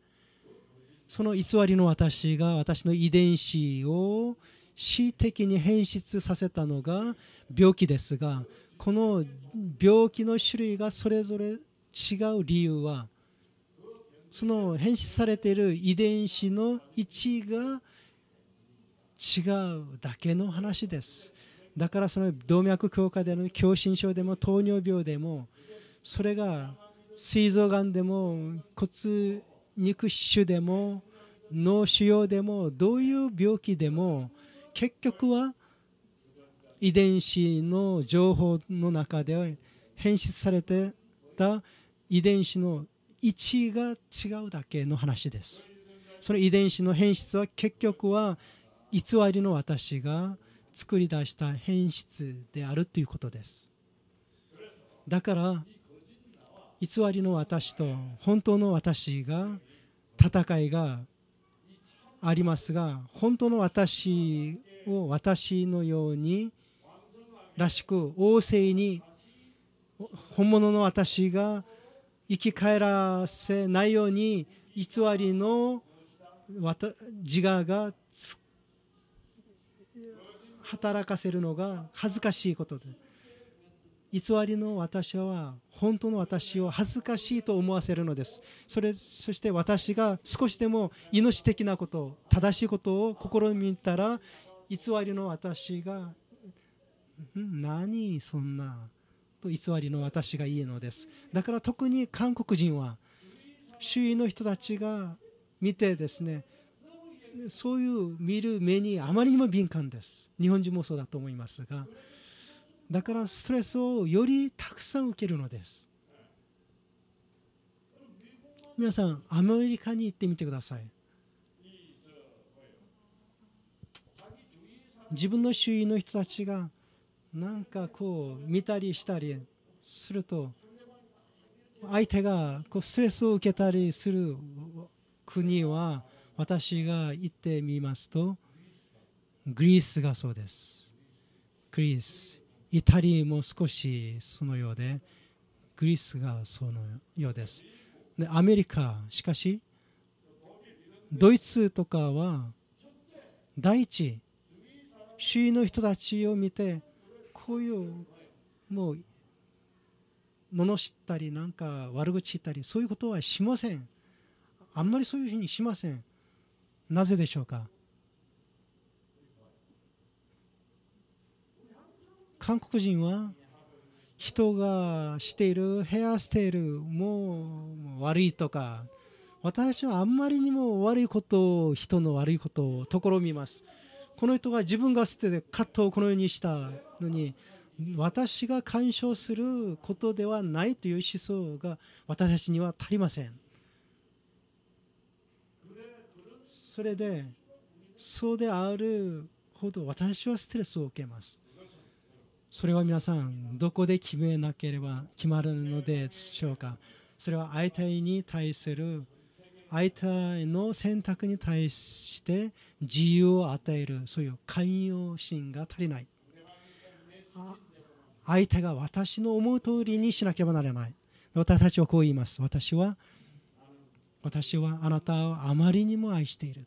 その偽りの私が私の遺伝子を恣意的に変質させたのが病気ですがこの病気の種類がそれぞれ違う理由はその変質されている遺伝子の位置が違うだけの話ですだからその動脈硬化での狭心症でも糖尿病でもそれが膵臓がんでも骨肉腫でも脳腫瘍でもどういう病気でも結局は遺伝子の情報の中で変質されてた遺伝子の位置が違うだけの話ですその遺伝子の変質は結局は偽りの私が作り出した変質であるということですだから偽りの私と本当の私が戦いがありますが本当の私を私のようにらしく旺盛に本物の私が生き返らせないように偽りの自我が働かせるのが恥ずかしいことで偽りの私は本当の私を恥ずかしいと思わせるのですそれそして私が少しでも命的なこと正しいことを試みたら偽りの私が何そんなと偽りの私が言うのですだから特に韓国人は周囲の人たちが見てですねそういう見る目にあまりにも敏感です日本人もそうだと思いますがだからストレスをよりたくさん受けるのです皆さんアメリカに行ってみてください自分の周囲の人たちがなんかこう見たりしたりすると相手がこうストレスを受けたりする国は私が行ってみますとグリースがそうですグリースイタリーも少しそのようでグリースがそのようですでアメリカしかしドイツとかは第一周囲の人たちを見てこういうもう罵ったりなんか悪口言ったりそういうことはしませんあんまりそういうふうにしませんなぜでしょうか韓国人は人がしているヘアステイルも悪いとか私はあんまりにも悪いことを人の悪いことをところますこの人が自分が捨ててカットをこのようにしたのに私が干渉することではないという思想が私たちには足りませんそれでそうであるほど私はストレスを受けますそれは皆さんどこで決めなければ決まるのでしょうかそれは相対に対する相対の選択に対して自由を与えるそういう寛容心が足りない相手が私の思う通りにしなければならない私たちはこう言います私は私はあなたをあまりにも愛している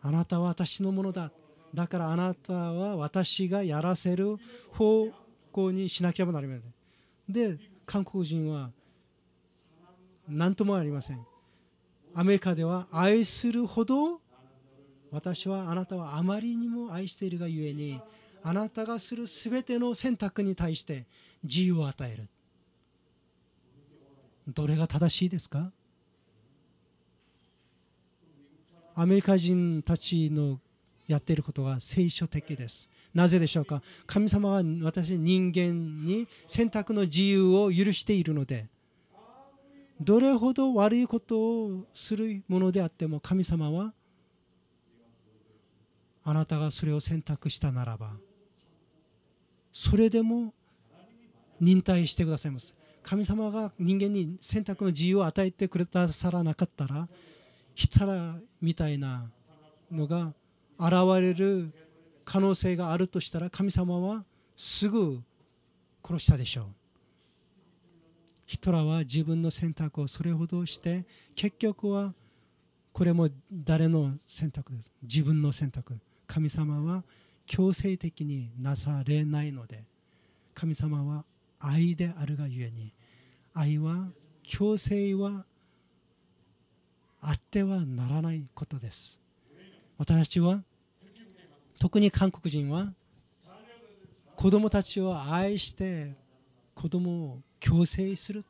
あなたは私のものだだからあなたは私がやらせる方向にしなければなりませんで韓国人は何ともありませんアメリカでは愛するほど私はあなたをあまりにも愛しているがゆえにあなたがするすべての選択に対して自由を与えるどれが正しいですかアメリカ人たちのやっていることが聖書的ですなぜでしょうか神様は私人間に選択の自由を許しているのでどれほど悪いことをするものであっても神様はあなたがそれを選択したならばそれでも忍耐してくださいます神様が人間に選択の自由を与えてくれたさらなかったらひたらみたいなのが現れる可能性があるとしたら神様はすぐ殺したでしょうヒトラーは自分の選択をそれほどして結局はこれも誰の選択です自分の選択神様は強制的になされないので神様は愛であるがゆえに愛は強制はあってはならないことです私たちは特に韓国人は子供たちを愛して子供を強制する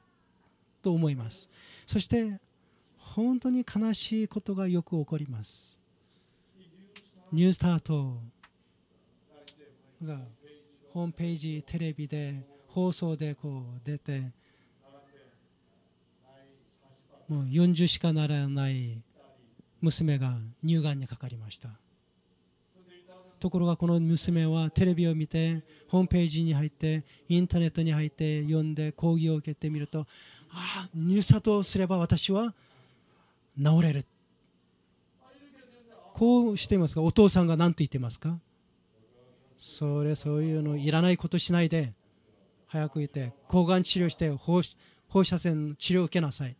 と思いますそして本当に悲しいことがよく起こりますニュースタートがホームページ、テレビで放送でこう出てもう40しかならない娘が乳がんにかかりましたところがこの娘はテレビを見てホームページに入ってインターネットに入って読んで講義を受けてみるとああ入札をすれば私は治れるこうしていますがお父さんが何と言ってますかそれそういうのいらないことしないで早くいて抗がん治療して放射線治療を受けなさい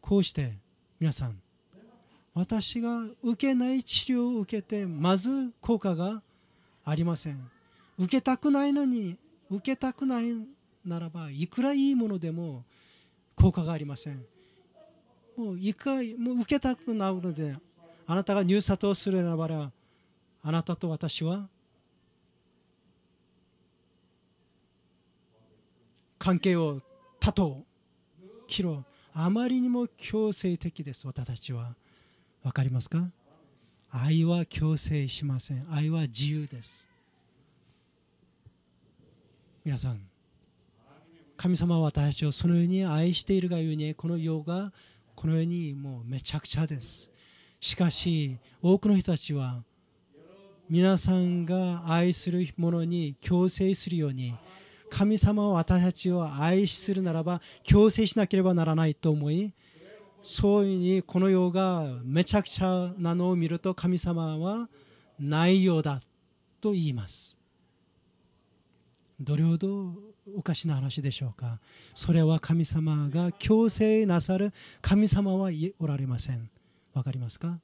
こうして皆さん私が受けない治療を受けてまず効果がありません受けたくないのに受けたくないならばいくらいいものでも効果がありませんもう一回もう受けたくなるのであなたが入札をするならばあなたと私は関係を断とう切ろうあまりにも強制的です私たちは分かりますか愛は強制しません愛は自由です皆さん神様は私たちをそのように愛しているがゆえにこの世がこのようにもうめちゃくちゃですしかし多くの人たちは皆さんが愛するものに強制するように神様は私たちを愛するならば強制しなければならないと思いそういうにこの世がめちゃくちゃなのを見ると神様はないようだと言いますどれほどおかしな話でしょうかそれは神様が強制なさる神様はおられませんわかりますか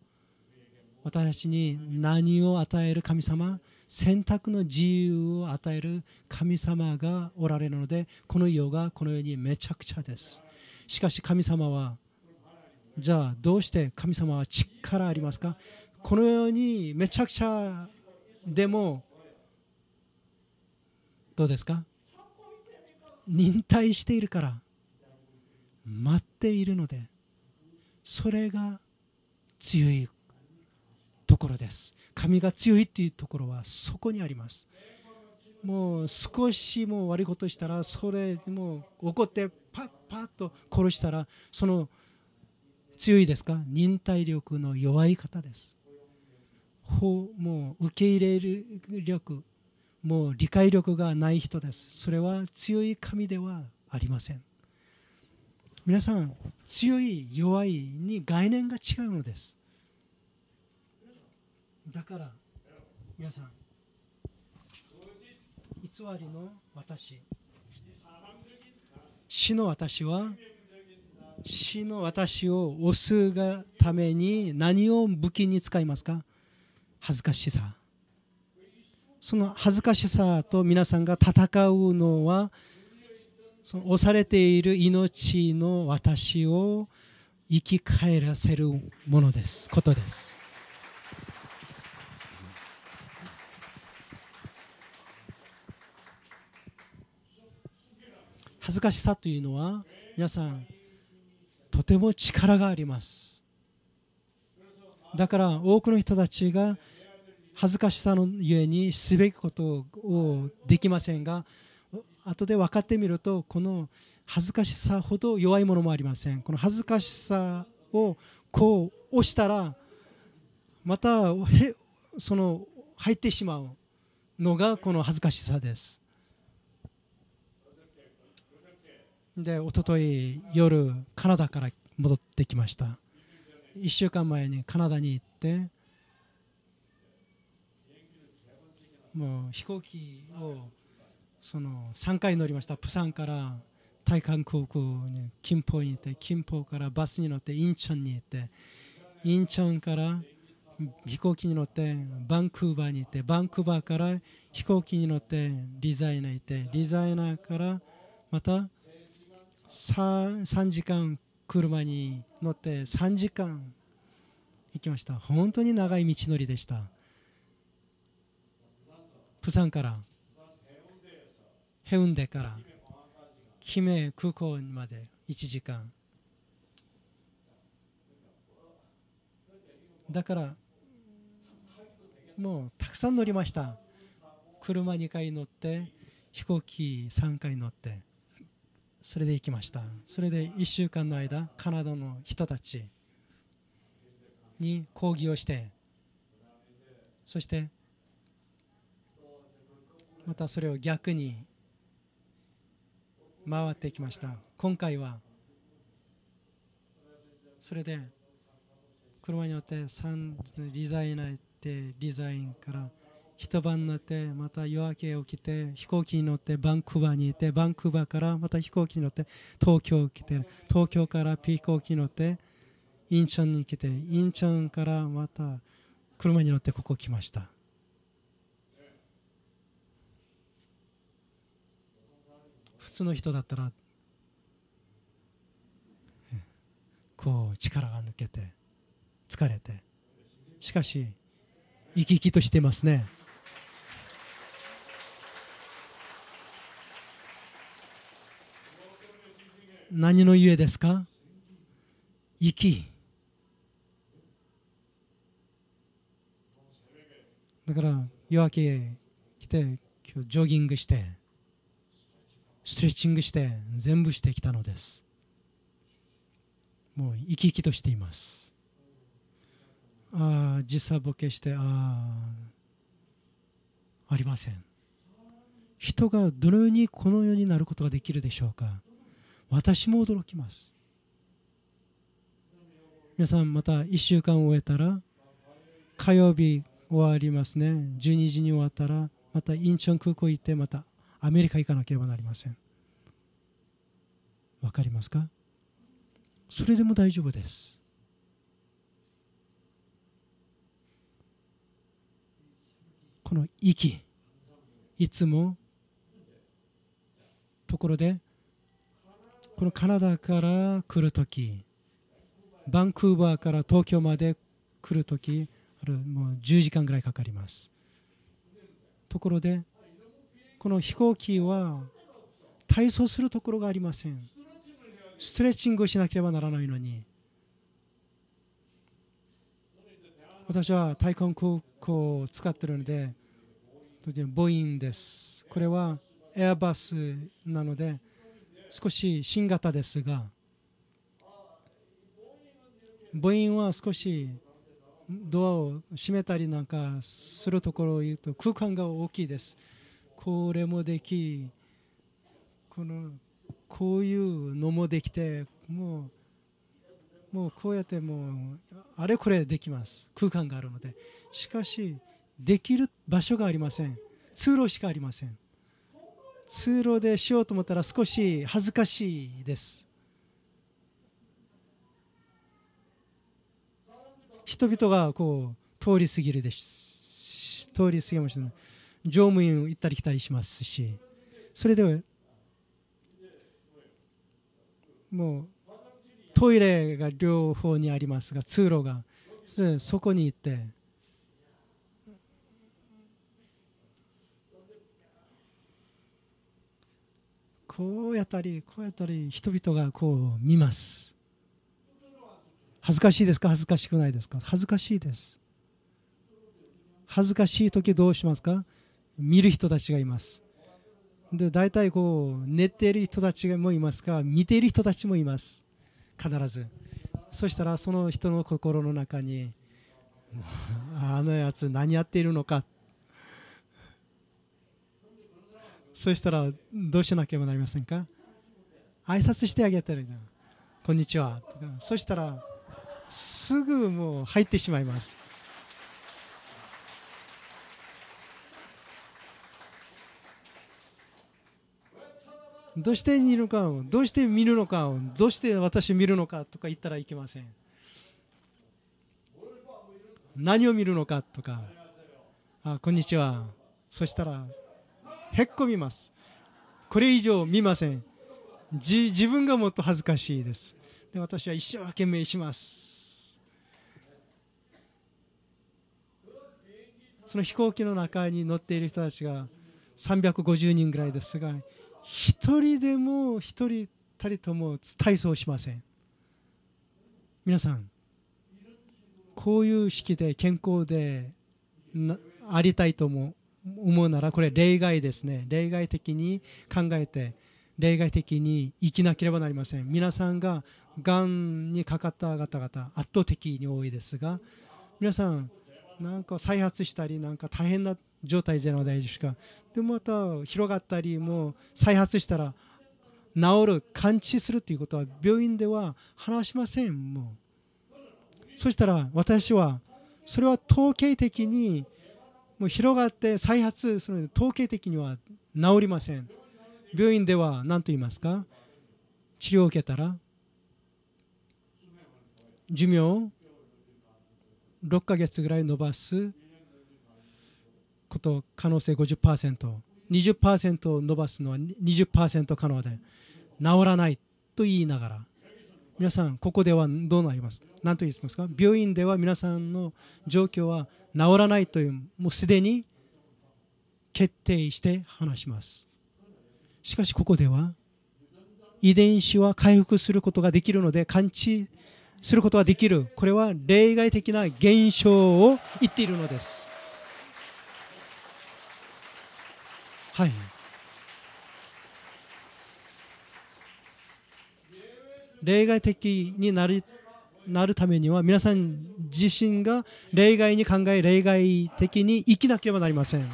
私たちに何を与える神様選択の自由を与える神様がおられるのでこの世がこの世にめちゃくちゃですしかし神様はじゃあどうして神様は力ありますかこの世にめちゃくちゃでもどうですか忍耐しているから待っているのでそれが強いところです神が強いっていうところはそこにありますもう少しもう悪いことしたらそれも怒ってパッパッと殺したらその強いですか忍耐力の弱い方ですもう受け入れる力もう理解力がない人ですそれは強い神ではありません皆さん強い弱いに概念が違うのですだから皆さん偽りの私死の私は死の私を押すがために何を武器に使いますか恥ずかしさその恥ずかしさと皆さんが戦うのはその押されている命の私を生き返らせるものですことです恥ずかしさというのは皆さんとても力がありますだから多くの人たちが恥ずかしさのゆえにすべきことをできませんが後で分かってみるとこの恥ずかしさほど弱いものもありませんこの恥ずかしさをこう押したらまたその入ってしまうのがこの恥ずかしさですで一昨日夜カナダから戻ってきました1週間前にカナダに行ってもう飛行機をその3回乗りましたプサンから大韓空港に近郊に行って近郊からバスに乗ってインチョンに行ってインチョンから飛行機に乗ってバンクーバーに行ってバンクーバーから飛行機に乗ってリザイナ行ってリザイナからまた 3, 時間車に乗って3時間行きました本当に長い道のりでした釜山からヘウンデからキメ空港まで1時間だからもうたくさん乗りました車2回乗って飛行機3回乗ってそれで行きましたそれで1週間の間カナダの人たちに抗議をしてそしてまたそれを逆に回ってきました今回はそれで車に乗って3リザイナってリザインから一晩になってまた夜明け起きて飛行機に乗ってバンクーバーに行ってバンクーバーからまた飛行機に乗って東京来て東京から飛行機に乗ってインチョンに来てインチョンからまた車に乗ってここ来ました普通の人だったらこう力が抜けて疲れてしかし生き生きとしてますね。何のゆえですか生きだから夜明けへ来て今日ジョギングしてストレッチングして全部してきたのですもう生き生きとしていますああ時差ボケしてああありません人がどのようにこのようになることができるでしょうか私も驚きます皆さんまた1週間終えたら火曜日終わりますね12時に終わったらまたインチョン空港行ってまたアメリカ行かなければなりませんわかりますかそれでも大丈夫ですこの息いつもところでこのカナダから来るときバンクーバーから東京まで来るときもう10時間ぐらいかかりますところでこの飛行機は体操するところがありませんストレッチングをしなければならないのに私は大根空港を使っているのでボインですこれはエアバスなので少し新型ですが母音は少しドアを閉めたりなんかするところを言うと空間が大きいです。これもできこのこういうのもできてもうもうこうやってもうあれこれできます空間があるのでしかしできる場所がありません通路しかありません通路でしようと思ったら少し恥ずかしいです人々がこう通り過ぎるです通り過ぎましたね乗務員行ったり来たりしますしそれではもうトイレが両方にありますが通路がそれそこに行ってこうやったりこうやったり人々がこう見ます恥ずかしいですか恥ずかしくないですか恥ずかしいです恥ずかしい時どうしますか見る人たちがいますで大体こう寝ている人たちもいますか見ている人たちもいます必ずそしたらその人の心の中にあのやつ何やっているのかそしたらどうしなければなりませんか挨拶してあげたらいいな。こんにちは。そしたらすぐもう入ってしまいます。どうして見るかをどうして見るのかをどうして私見るのかとか言ったらいけません何を見るのかとかあこんにちはそしたらへっこみますこれ以上見ません自分がもっと恥ずかしいですで私は一生懸命しますその飛行機の中に乗っている人たちが350人ぐらいですが一人でも一人たりとも体操しません皆さんこういう式で健康でありたいとも思うならこれ例外ですね例外的に考えて例外的に生きなければなりません皆さんががんにかかった方々圧倒的に多いですが皆さんなんか再発したりなんか大変な状態じゃないですかでまた広がったりもう再発したら治る完治するということは病院では話しませんもうそしたら私はそれは統計的にもう広がって再発するので統計的には治りません病院では何と言いますか治療を受けたら寿命を6ヶ月ぐらい伸ばすこと可能性 50%20% 伸ばすのは20%可能で治らないと言いながら皆さんここではどうなります何と言いますか病院では皆さんの状況は治らないというもうすでに決定して話しますしかしここでは遺伝子は回復することができるので完治することができるこれは例外的な現象を言っているのですはい例外的になるなるためには皆さん自身が例外に考え例外的に生きなければなりません。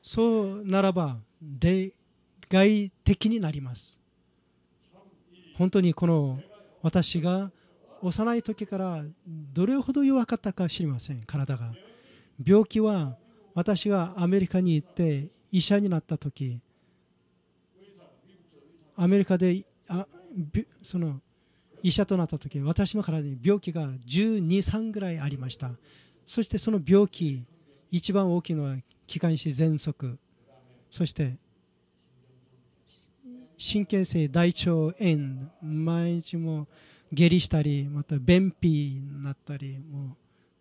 そうならば例外的になります。本当にこの私が幼い時からどれほど弱かったか知りません体が病気は私がアメリカに行って医者になった時アメリカであその医者となった時私の体に病気が1 2 3ぐらいありましたそしてその病気一番大きいのは気管支喘息そして神経性大腸炎毎日も下痢したりまた便秘になったりもう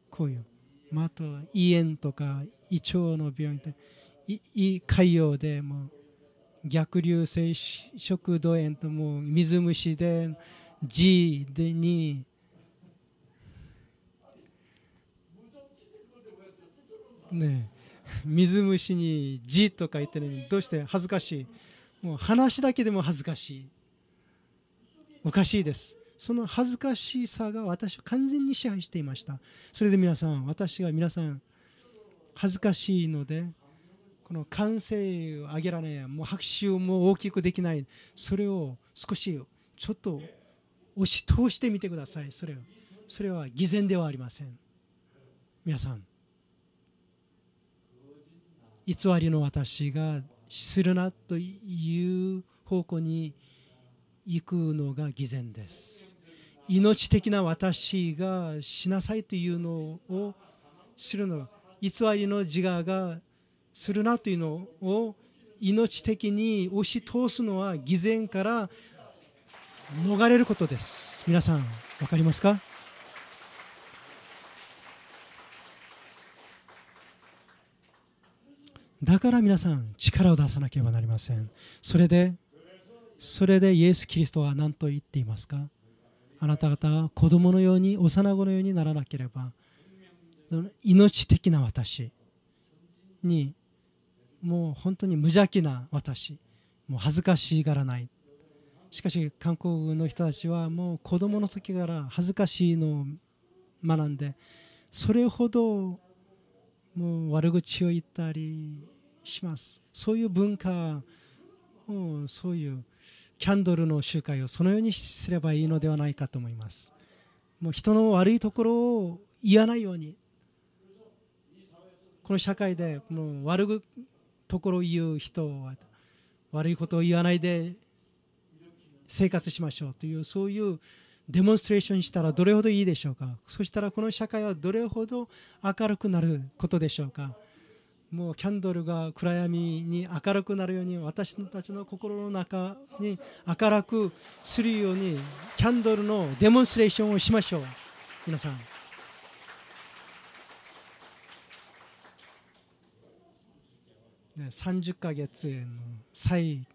こういう、まあ、胃炎とか胃腸の病院いい海洋でも逆流性食道炎ともう水虫で G でにね水虫に G と書いてるのにどうして恥ずかしいもう話だけでも恥ずかしいおかしいですその恥ずかしさが私を完全に支配していましたそれで皆さん私が皆さん恥ずかしいのでこの歓声を上げられないもう拍手をもう大きくできないそれを少しちょっと押し通してみてくださいそれそれは偽善ではありません皆さん偽りの私がするなという方向に行くのが偽善です命的な私がしなさいというのをするのは偽りの自我がするなというのを命的に押し通すのは偽善から逃れることです皆さん分かりますかだから皆さん力を出さなければなりませんそれでそれでイエス・キリストは何と言っていますかあなた方は子供のように幼子のようにならなければ命的な私にもう本当に無邪気な私もう恥ずかしがらないしかし韓国の人たちはもう子供の時から恥ずかしいのを学んでそれほどもう悪口を言ったりしますそういう文化をそういうキャンドルの集会をそのようにすればいいのではないかと思いますもう人の悪いところを言わないようにこの社会でもう悪ところを言う人は悪いことを言わないで生活しましょうというそういうデモンストレーションしたらどれほどいいでしょうかそしたらこの社会はどれほど明るくなることでしょうかもうキャンドルが暗闇に明るくなるように私たちの心の中に明るくするようにキャンドルのデモンストレーションをしましょう皆さん30ヶ月の最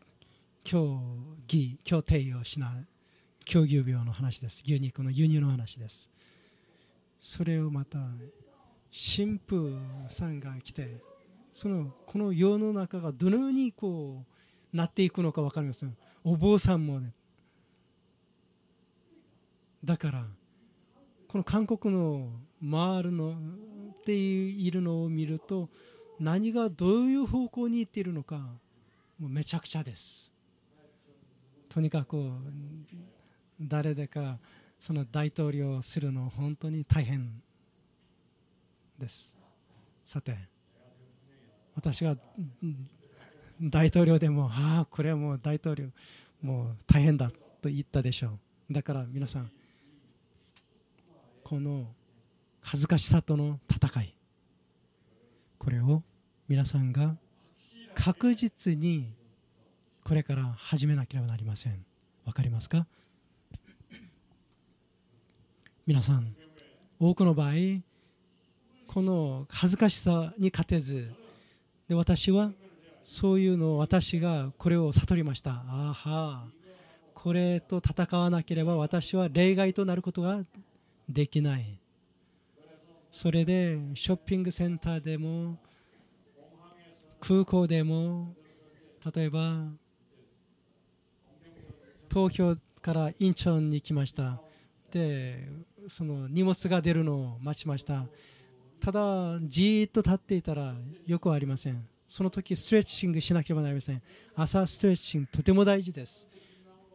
協議協定をしない狂牛病の話です牛肉の輸入の話ですそれをまた神父さんが来てそのこの世の中がどのようにこうなっていくのか分かりませんお坊さんもねだからこの韓国の回るのっているのを見ると何がどういう方向に行っているのかもうめちゃくちゃですとにかく誰でかその大統領をするの本当に大変ですさて私が大統領でもああこれはもう大統領もう大変だと言ったでしょうだから皆さんこの恥ずかしさとの戦いこれを皆さんが確実にこれから始めなければなりませんわかりますか皆さん多くの場合この恥ずかしさに勝てずで私はそういうのを私がこれを悟りましたあはこれと戦わなければ私は例外となることができないそれでショッピングセンターでも空港でも例えば東京からインチョンに来ましたでその荷物が出るのを待ちましたただじーっと立っていたらよくありませんその時ストレッチングしなければなりません朝ストレッチングとても大事です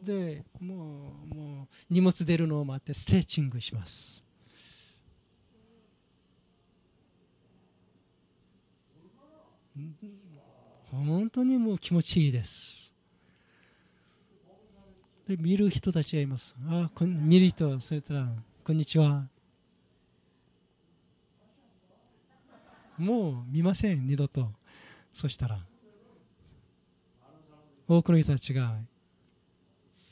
でもうもう荷物出るのを待ってストレッチングします本当にもう気持ちいいですで見る人たちがいますあこん見る人それからこんにちはもう見ません二度とそしたら多くの人たちが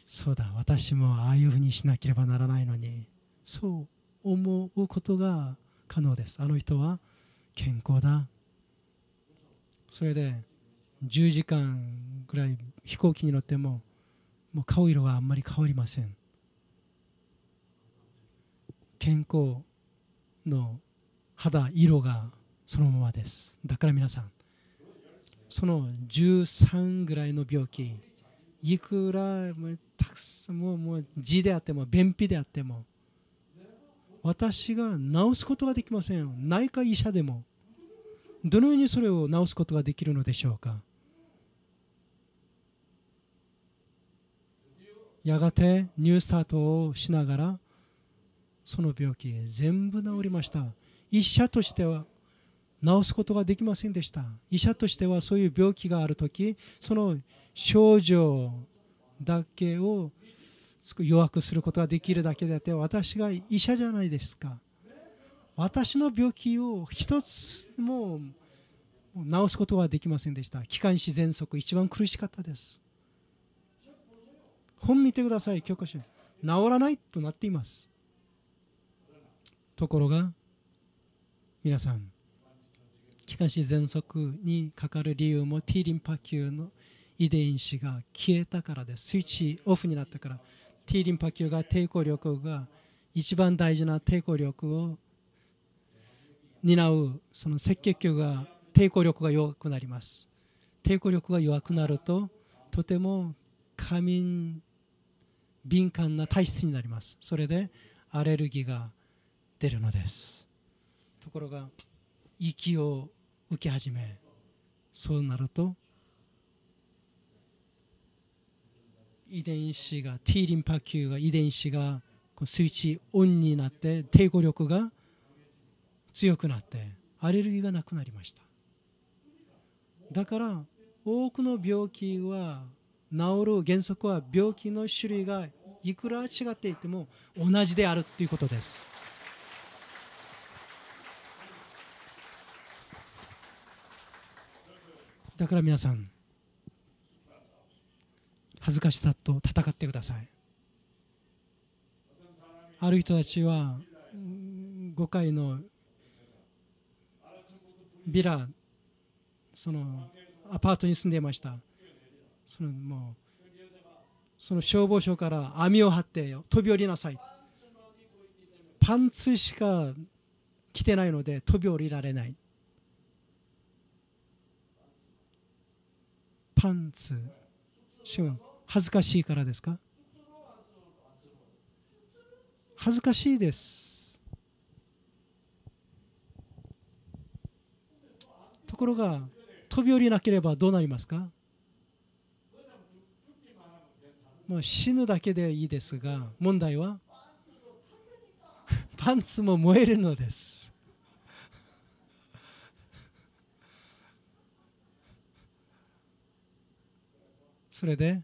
そうだ私もああいうふうにしなければならないのにそう思うことが可能ですあの人は健康だそれで10時間ぐらい飛行機に乗ってももう顔色はあんまり変わりません健康の肌色がそのままですだから皆さんその13ぐらいの病気いくらたくさんもうもう痔であっても便秘であっても私が治すことはできません内科医者でもどのようにそれを直すことができるのでしょうかやがてニュースタートをしながらその病気全部治りました医者としては治すことができませんでした医者としてはそういう病気がある時その症状だけを弱くすることができるだけであって私が医者じゃないですか私の病気を一つも治すことはできませんでした気管支喘息一番苦しかったです本見てください教科書治らないとなっていますところが皆さん気管支喘息にかかる理由も T リンパ球の遺伝子が消えたからですスイッチオフになったから T リンパ球が抵抗力が一番大事な抵抗力を担うその赤血球が抵抗力が弱くなります抵抗力が弱くなるととても過敏敏感な体質になりますそれでアレルギーが出るのですところが息を受け始めそうなると遺伝子が T リンパ球が遺伝子がスイッチオンになって抵抗力が強くなってアレルギーがなくなりましただから多くの病気は治る原則は病気の種類がいくら違っていても同じであるということですだから皆さん恥ずかしさと戦ってくださいある人たちは5回のビラそのアパートに住んでいましたそのもうその消防署から網を張って飛び降りなさいパンツしか着てないので飛び降りられないパンツ恥ずかしいからですか恥ずかしいですころが飛び降りなければどうなりますか、もう死ぬだけでいいですが問題は [LAUGHS] パンツも燃えるのです。それで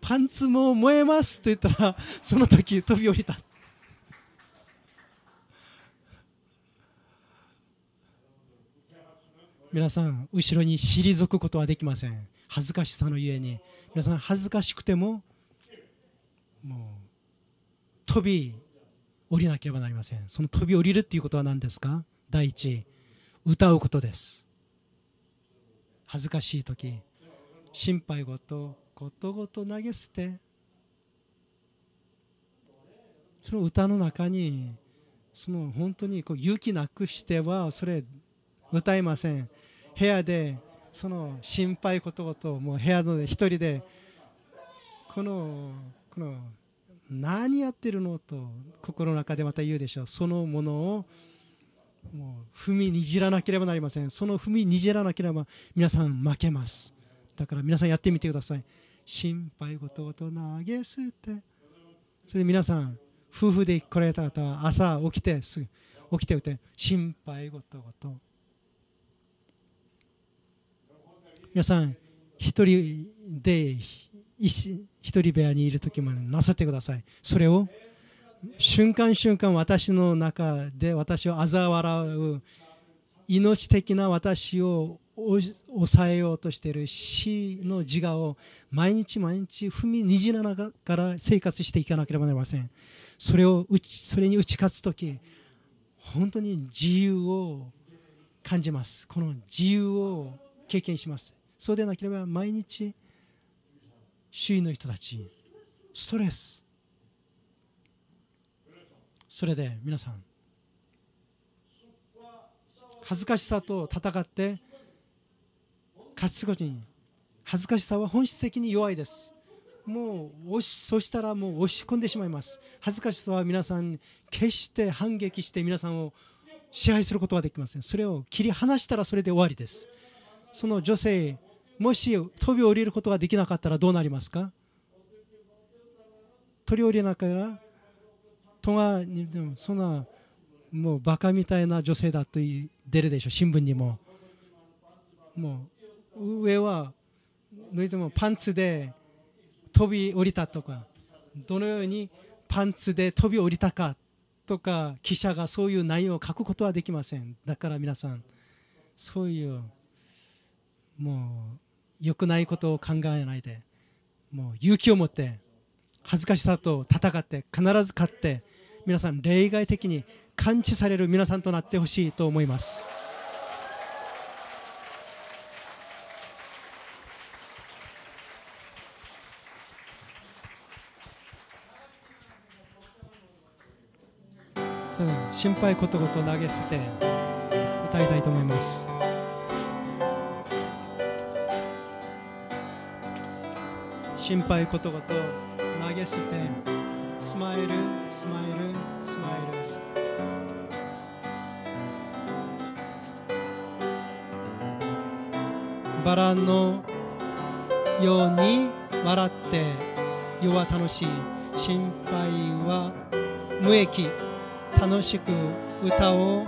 パンツも燃えますと言ったらその時飛び降りた皆さん後ろに退くことはできません恥ずかしさのゆえに皆さん恥ずかしくてももう飛び降りなければなりませんその飛び降りるっていうことは何ですか第一歌うことです恥ずかしい時心配事ことごと投げ捨てその歌の中にその本当にこう勇気なくしてはそれ歌いません部屋でその心配事とともう部屋ので一人でこのこの何やってるのと心の中でまた言うでしょうそのものをもう踏みにじらなければなりませんその踏みにじらなければ皆さん負けますだから皆さんやってみてください心配事ごと投げ捨てそれで皆さん夫婦で来られた方は朝起きてすぐ起きておいて心配事ごと皆さん一人で一人部屋にいる時までなさってくださいそれを瞬間瞬間私の中で私を嘲笑う命的な私を抑えようとしている死の自我を毎日毎日踏みにじらなから生活していかなければなりませんそれをそれに打ち勝つ時本当に自由を感じますこの自由を経験しますそうでなければ毎日周囲の人たちストレスそれで皆さん恥ずかしさと戦って勝つことに恥ずかしさは本質的に弱いですもう押しそしたらもう押し込んでしまいます恥ずかしさは皆さん決して反撃して皆さんを支配することはできませんそれを切り離したらそれで終わりですその女性もし飛び降りることができなかったらどうなりますか飛び降りなかったら戸がでもそんなもうバカみたいな女性だと出るでしょ新聞にももう上は脱いでもパンツで飛び降りたとかどのようにパンツで飛び降りたかとか記者がそういう内容を書くことはできませんだから皆さんそういうもう良くないことを考えないでもう勇気を持って恥ずかしさと戦って必ず勝って皆さん例外的に感知される皆さんとなってほしいと思います。心配ことごと投げ捨て歌いたいと思います。心配ことごと投げ捨てスマイルスマイルスマイルバラのように笑って世は楽しい心配は無益楽しく歌を